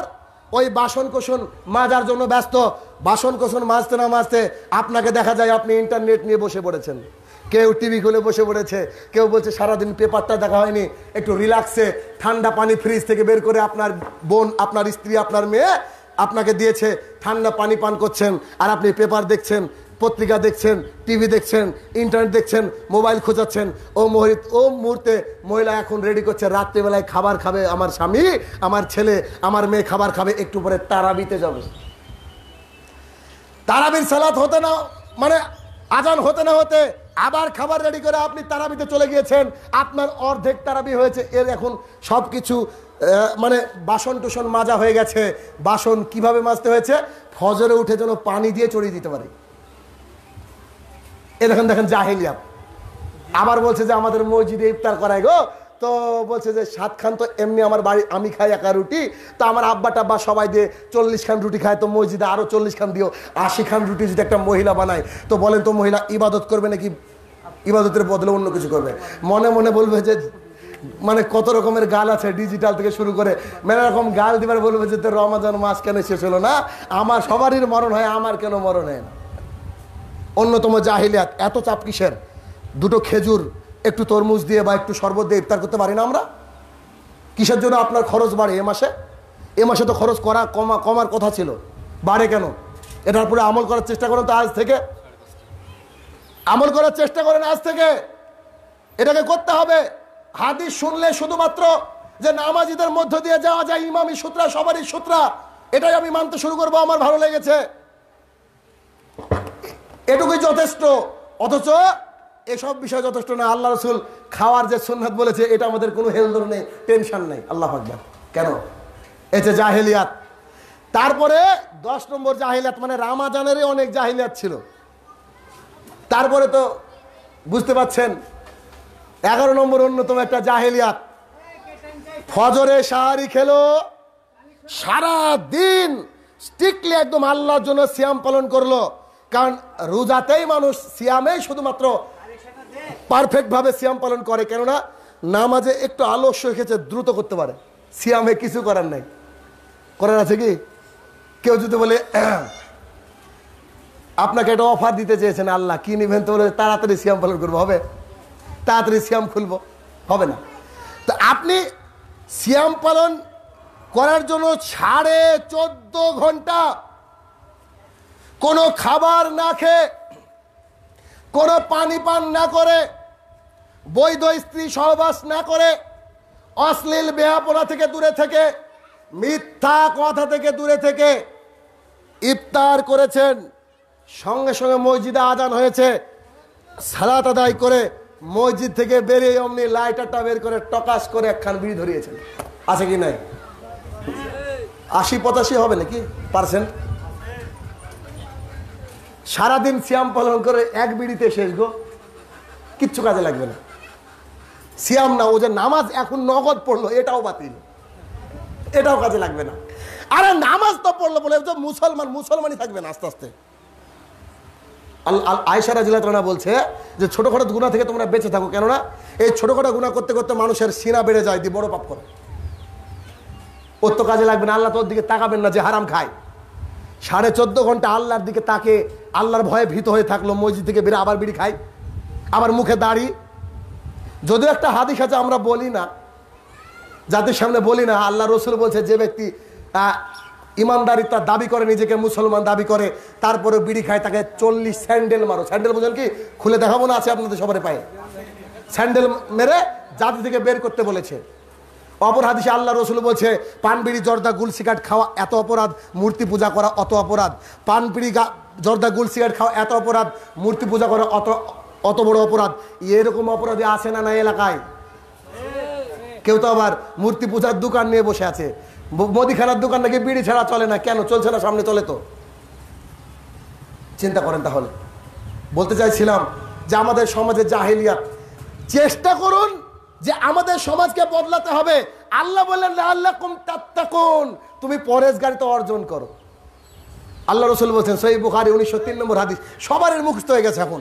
ওই বাসন কোষণ মাজার জন্য ব্যস্ত বাসন কোষণ মাজতে না মাজতে আপনাকে দেখা যায় আপনি ইন্টারনেট নিয়ে বসে পড়েছেন কেউ টিভি খুলে বসে পড়েছে কেউ বলছে সারাদিন পেপারটা দেখা হয়নি একটু রিল্যাক্সে ঠান্ডা পানি ফ্রিজ থেকে বের করে আপনার বোন আপনার স্ত্রী আপনার মেয়ে আপনাকে দিয়েছে ঠান্ডা পানি পান করছেন আর আপনি পেপার দেখছেন পত্রিকা দেখছেন টিভি দেখছেন ইন্টারনেট দেখছেন মোবাইল খোঁজাচ্ছেন ও মুহূর্ত ও মুহূর্তে মহিলা এখন রেডি করছে রাত্রিবেলায় খাবার খাবে আমার স্বামী আমার ছেলে আমার মেয়ে খাবার খাবে একটু পরে তারাবিতে যাবে তারাবির সালাত হতে না মানে আজান হতে না হতে আবার খাবার রেডি করে আপনি তারাবিতে চলে গিয়েছেন আপনার অর্ধেক তারাবি হয়েছে এর এখন সব কিছু মানে বাসন টুসন মাজা হয়ে গেছে বাসন কিভাবে মাজতে হয়েছে ফজরে উঠে যেন পানি দিয়ে চড়িয়ে দিতে পারে এ দেখেন দেখেন জাহেলিয়াত আবার বলছে যে আমাদের মসজিদে ইফতার করায় গো তো বলছে যে সাত খান তো এমনি আমার বাড়ি আমি খাই একা রুটি তো আমার আব্বা টাব্বা সবাই দিয়ে চল্লিশ খান রুটি খায় তো মসজিদে আরও চল্লিশ খান দিও আশি খান রুটি যদি একটা মহিলা বানায় তো বলেন তো মহিলা ইবাদত করবে নাকি ইবাদতের বদলে অন্য কিছু করবে মনে মনে বলবে যে মানে কত রকমের গাল আছে ডিজিটাল থেকে শুরু করে মেলা মানে রকম গাল দিবার বলবে যে রমাজান মাস কেন শেষ হলো না আমার সবারই মরণ হয় আমার কেন মরণ হয় না অন্যতম জাহিলিয়াত এত চাপ কিসের দুটো খেজুর একটু তরমুজ দিয়ে বা একটু শরবত দিয়ে ইফতার করতে পারি না আমরা কিসের জন্য আপনার খরচ বাড়ে এ মাসে এ মাসে তো খরচ করা কমা কমার কথা ছিল বাড়ে কেন এটার উপরে আমল করার চেষ্টা করেন তো আজ থেকে আমল করার চেষ্টা করেন আজ থেকে এটাকে করতে হবে হাদিস শুনলে শুধুমাত্র যে নামাজিদের মধ্য দিয়ে যাওয়া যায় ইমামি সূত্রা সবারই সূত্রা এটাই আমি মানতে শুরু করবো আমার ভালো লেগেছে এটুকুই যথেষ্ট অথচ এসব বিষয় যথেষ্ট না আল্লাহ রসুল খাওয়ার যে সুন্নাত বলেছে এটা আমাদের কোনো হেলদোর নেই টেনশন নেই আল্লাহ আকবর কেন এতে জাহেলিয়াত তারপরে দশ নম্বর জাহিলিয়াত মানে রামাজানেরই অনেক জাহিলিয়াত ছিল তারপরে তো বুঝতে পাচ্ছেন এগারো নম্বর অন্যতম একটা জাহেলিয়াত ফজরে সাহারি খেলো সারা দিন স্ট্রিক্টলি একদম আল্লাহর জন্য শ্যাম পালন করলো কারণ রোজাতেই মানুষ সিয়ামে শুধুমাত্র পারফেক্টভাবে সিয়াম পালন করে কেননা নামাজে একটু আলস্য এসেছে দ্রুত করতে পারে সিয়ামে কিছু করার নাই করার আছে কি কেউ যদি বলে [CLEARS THROAT] আপনাকে একটা অফার দিতে চেয়েছেন আল্লাহ কি নিবেন তো বলে তাড়াতাড়ি সিয়াম পালন করবো হবে তাড়াতাড়ি সিয়াম খুলবো হবে না তো আপনি সিয়াম পালন করার জন্য সাড়ে চোদ্দ ঘন্টা কোনো খাবার না খেয়ে কোনো পানি পান না করে বৈধ স্ত্রী সহবাস না করে অশ্লীল বেহাপনা থেকে দূরে থেকে মিথ্যা কথা থেকে দূরে থেকে ইফতার করেছেন সঙ্গে সঙ্গে মসজিদে আজান হয়েছে সালাত আদায় করে মসজিদ থেকে বেরিয়ে অমনি লাইটারটা বের করে টকাস করে একখান বিড়ি ধরিয়েছেন আছে কি নাই আশি পঁচাশি হবে নাকি পার্সেন্ট সারাদিন সিয়াম পালন করে এক বিড়িতে শেষ গো কিচ্ছু কাজে লাগবে না সিয়াম না ও যে নামাজ এখন নগদ পড়লো এটাও বাতিল এটাও কাজে লাগবে না আরে নামাজ তো পড়লো বলে যে মুসলমান মুসলমানই থাকবে না আস্তে আস্তে আয়সা রাজিলাতনা বলছে যে ছোটোখাটো গুণা থেকে তোমরা বেঁচে থাকো কেননা এই ছোটোখাটো গুণা করতে করতে মানুষের সিনা বেড়ে যায় দিয়ে বড় পাপ করে ওর তো কাজে লাগবে না আল্লাহ তোর দিকে তাকাবেন না যে হারাম খায় সাড়ে চোদ্দ ঘন্টা আল্লাহর দিকে তাকে আল্লাহর ভয়ে ভীত হয়ে থাকলো মসজিদ থেকে বেরে আবার বিড়ি খাই আবার মুখে দাড়ি যদিও একটা হাদিস আছে আমরা বলি না যাদের সামনে বলি না আল্লাহ রসুল বলছে যে ব্যক্তি ইমানদারি তার দাবি করে নিজেকে মুসলমান দাবি করে তারপরে বিড়ি খায় তাকে চল্লিশ স্যান্ডেল মারো স্যান্ডেল বোঝেন কি খুলে দেখাবো না আছে আপনাদের সবার পায়ে স্যান্ডেল মেরে জাতি থেকে বের করতে বলেছে অপর হাদিসে আল্লাহ রসুল বলছে পানবিড়ি জর্দা গুল সিগারেট খাওয়া এত অপরাধ মূর্তি পূজা করা অত অপরাধ পানবিড়ি গা জর্দা গুল সিগারেট খাওয়া এত অপরাধ মূর্তি পূজা করা অত অত বড় অপরাধ এরকম অপরাধে আছে না না এলাকায় কেউ তো আবার মূর্তি পূজার দোকান নিয়ে বসে আছে মোদিখানার দোকান নাকি বিড়ি ছাড়া চলে না কেন চলছে না সামনে চলে তো চিন্তা করেন তাহলে বলতে চাইছিলাম যে আমাদের সমাজে জাহেলিয়া চেষ্টা করুন যে আমাদের সমাজকে বদলাতে হবে আল্লাহ বললেন আল্লাহ কুম তাত্তাকুন তুমি পরেশগারিতা অর্জন করো আল্লাহ রসুল বলছেন সহি বুখারি উনিশশো তিন নম্বর হাদিস সবার মুখস্থ হয়ে গেছে এখন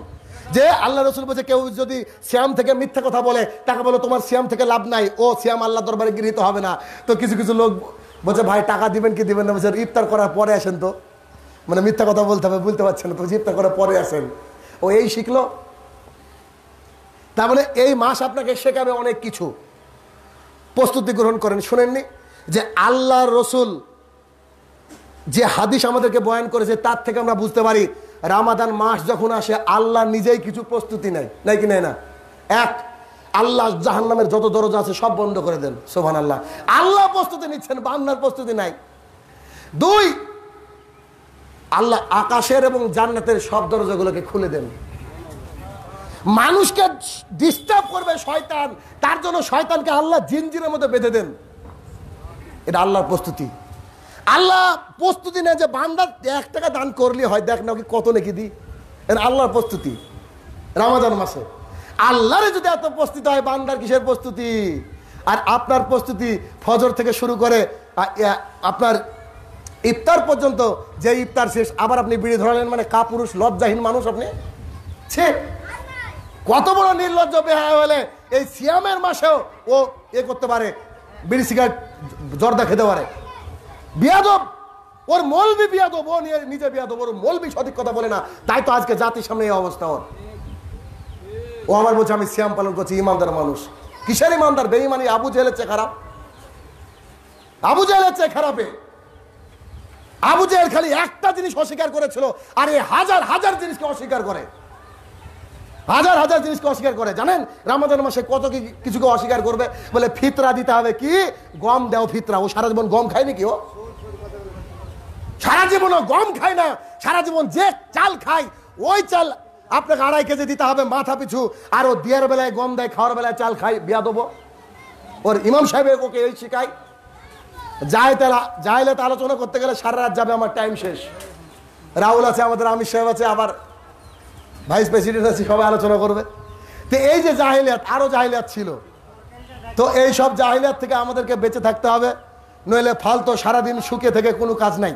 যে আল্লাহ রসুল বলছে কেউ যদি শ্যাম থেকে মিথ্যা কথা বলে তাকে বলো তোমার শ্যাম থেকে লাভ নাই ও শ্যাম আল্লাহ দরবারে গৃহীত হবে না তো কিছু কিছু লোক বলছে ভাই টাকা দিবেন কি দিবেন না বলছে ইফতার করার পরে আসেন তো মানে মিথ্যা কথা বলতে হবে বলতে পারছেন তো ইফতার করার পরে আসেন ও এই শিখলো তাহলে এই মাস আপনাকে শেখাবে অনেক কিছু প্রস্তুতি গ্রহণ করেন শোনেননি যে আল্লাহ রসুল যে হাদিস আমাদেরকে বয়ান করেছে তার থেকে আমরা বুঝতে পারি রামাদান মাস যখন আসে আল্লাহ নিজেই কিছু প্রস্তুতি নেয় নাই কি নেয় না এক আল্লাহ জাহান্নামের যত দরজা আছে সব বন্ধ করে দেন সোহান আল্লাহ আল্লাহ প্রস্তুতি নিচ্ছেন বান্নার প্রস্তুতি নাই দুই আল্লাহ আকাশের এবং জান্নাতের সব দরজাগুলোকে খুলে দেন মানুষকে ডিস্টার্ব করবে শয়তান তার জন্য শয়তানকে আল্লাহ জিনজিরের মধ্যে বেঁধে দেন এটা আল্লাহর প্রস্তুতি আল্লাহ প্রস্তুতি নেয় যে বান্দার এক টাকা দান করলে হয় দেখ না কত নাকি দিই এটা আল্লাহর প্রস্তুতি রামাজান মাসে আল্লাহরে যদি এত প্রস্তুতি হয় বান্দার কিসের প্রস্তুতি আর আপনার প্রস্তুতি ফজর থেকে শুরু করে আপনার ইফতার পর্যন্ত যে ইফতার শেষ আবার আপনি বিড়ি ধরালেন মানে কাপুরুষ লজ্জাহীন মানুষ আপনি ছে কত বড় নির্লজ্জ বেহায় হলে এই সিয়ামের মাসেও ও এ করতে পারে বিড়ি সিগারেট জর্দা খেতে পারে বিয়াদব ওর মলবি বিয়াদব ও নিজে বিয়াদব ওর মলবি সঠিক কথা বলে না তাই তো আজকে জাতির সামনে এই অবস্থা ওর ও আমার বলছে আমি সিয়াম পালন করছি ইমানদার মানুষ কিসের ইমানদার বেঈমানি আবু জেলের চেয়ে খারাপ আবু জেলের চেয়ে খারাপে আবু জেল খালি একটা জিনিস অস্বীকার করেছিল আর এই হাজার হাজার জিনিসকে অস্বীকার করে হাজার হাজার জিনিসকে অস্বীকার করে জানেন রামাদান মাসে কত কি কিছুকে অস্বীকার করবে বলে ফিতরা দিতে হবে কি গম দেও ফিতরা ও সারা জীবন গম খায়নি কি ও সারা জীবন ও গম খায় না সারা জীবন যে চাল খায় ওই চাল আপনাকে আড়াই কেজি দিতে হবে মাথা পিছু আর ও দিয়ার বেলায় গম দেয় খাওয়ার বেলায় চাল খাই বিয়া দেবো ওর ইমাম সাহেব ওকে এই শিখাই যায় তারা যাইলে তো আলোচনা করতে গেলে সারা রাত যাবে আমার টাইম শেষ রাহুল আছে আমাদের আমির সাহেব আছে আবার ভাইস প্রেসিডেন্ট আছে সবাই আলোচনা করবে তো এই যে জাহিলিয়াত আরও জাহিলিয়াত ছিল তো এই সব জাহিলিয়াত থেকে আমাদেরকে বেঁচে থাকতে হবে নইলে ফালতো সারাদিন সুখে থেকে কোনো কাজ নাই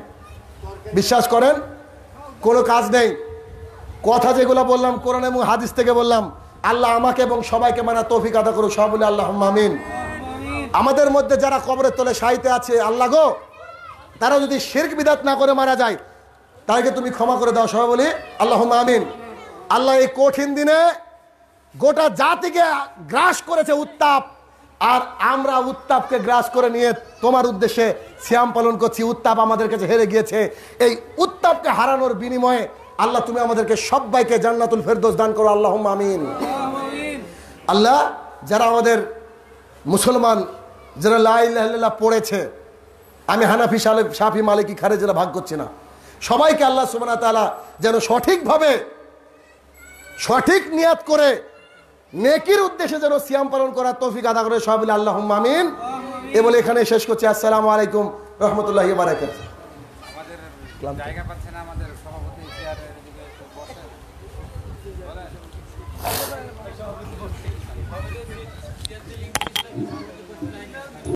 বিশ্বাস করেন কোনো কাজ নেই কথা যেগুলো বললাম কোরআন এবং হাদিস থেকে বললাম আল্লাহ আমাকে এবং সবাইকে মানা তৌফিক আদা করুক বলে আল্লাহ মামিন আমাদের মধ্যে যারা কবরের তলে সাহিতে আছে আল্লাহ গো তারা যদি শির্ক বিদাত না করে মারা যায় তাদেরকে তুমি ক্ষমা করে দাও সবাই বলি আল্লাহ মামিন আল্লাহ এই কঠিন দিনে গোটা জাতিকে গ্রাস করেছে উত্তাপ আর আমরা উত্তাপকে গ্রাস করে নিয়ে তোমার উদ্দেশ্যে শ্যাম পালন করছি উত্তাপ আমাদের কাছে হেরে গিয়েছে এই উত্তাপকে হারানোর বিনিময়ে আল্লাহ তুমি আমাদেরকে সবাইকে জান্নাতুল ফেরদোস দান করো আল্লাহ আমিন আল্লাহ যারা আমাদের মুসলমান যারা লাইল্লাহ পড়েছে আমি হানাফি সালে সাফি মালিকি খারে যারা ভাগ করছি না সবাইকে আল্লাহ সুবানা তালা যেন সঠিকভাবে সঠিক নিয়াত করে নেকির উদ্দেশ্যে যেন সিয়াম পালন করার তৌফিক আদা করে সবাই আল্লাহ মামিন এ বলে এখানে শেষ করছি আসসালাম আলাইকুম রহমতুল্লাহ বারাকাত আমাদের সভাপতি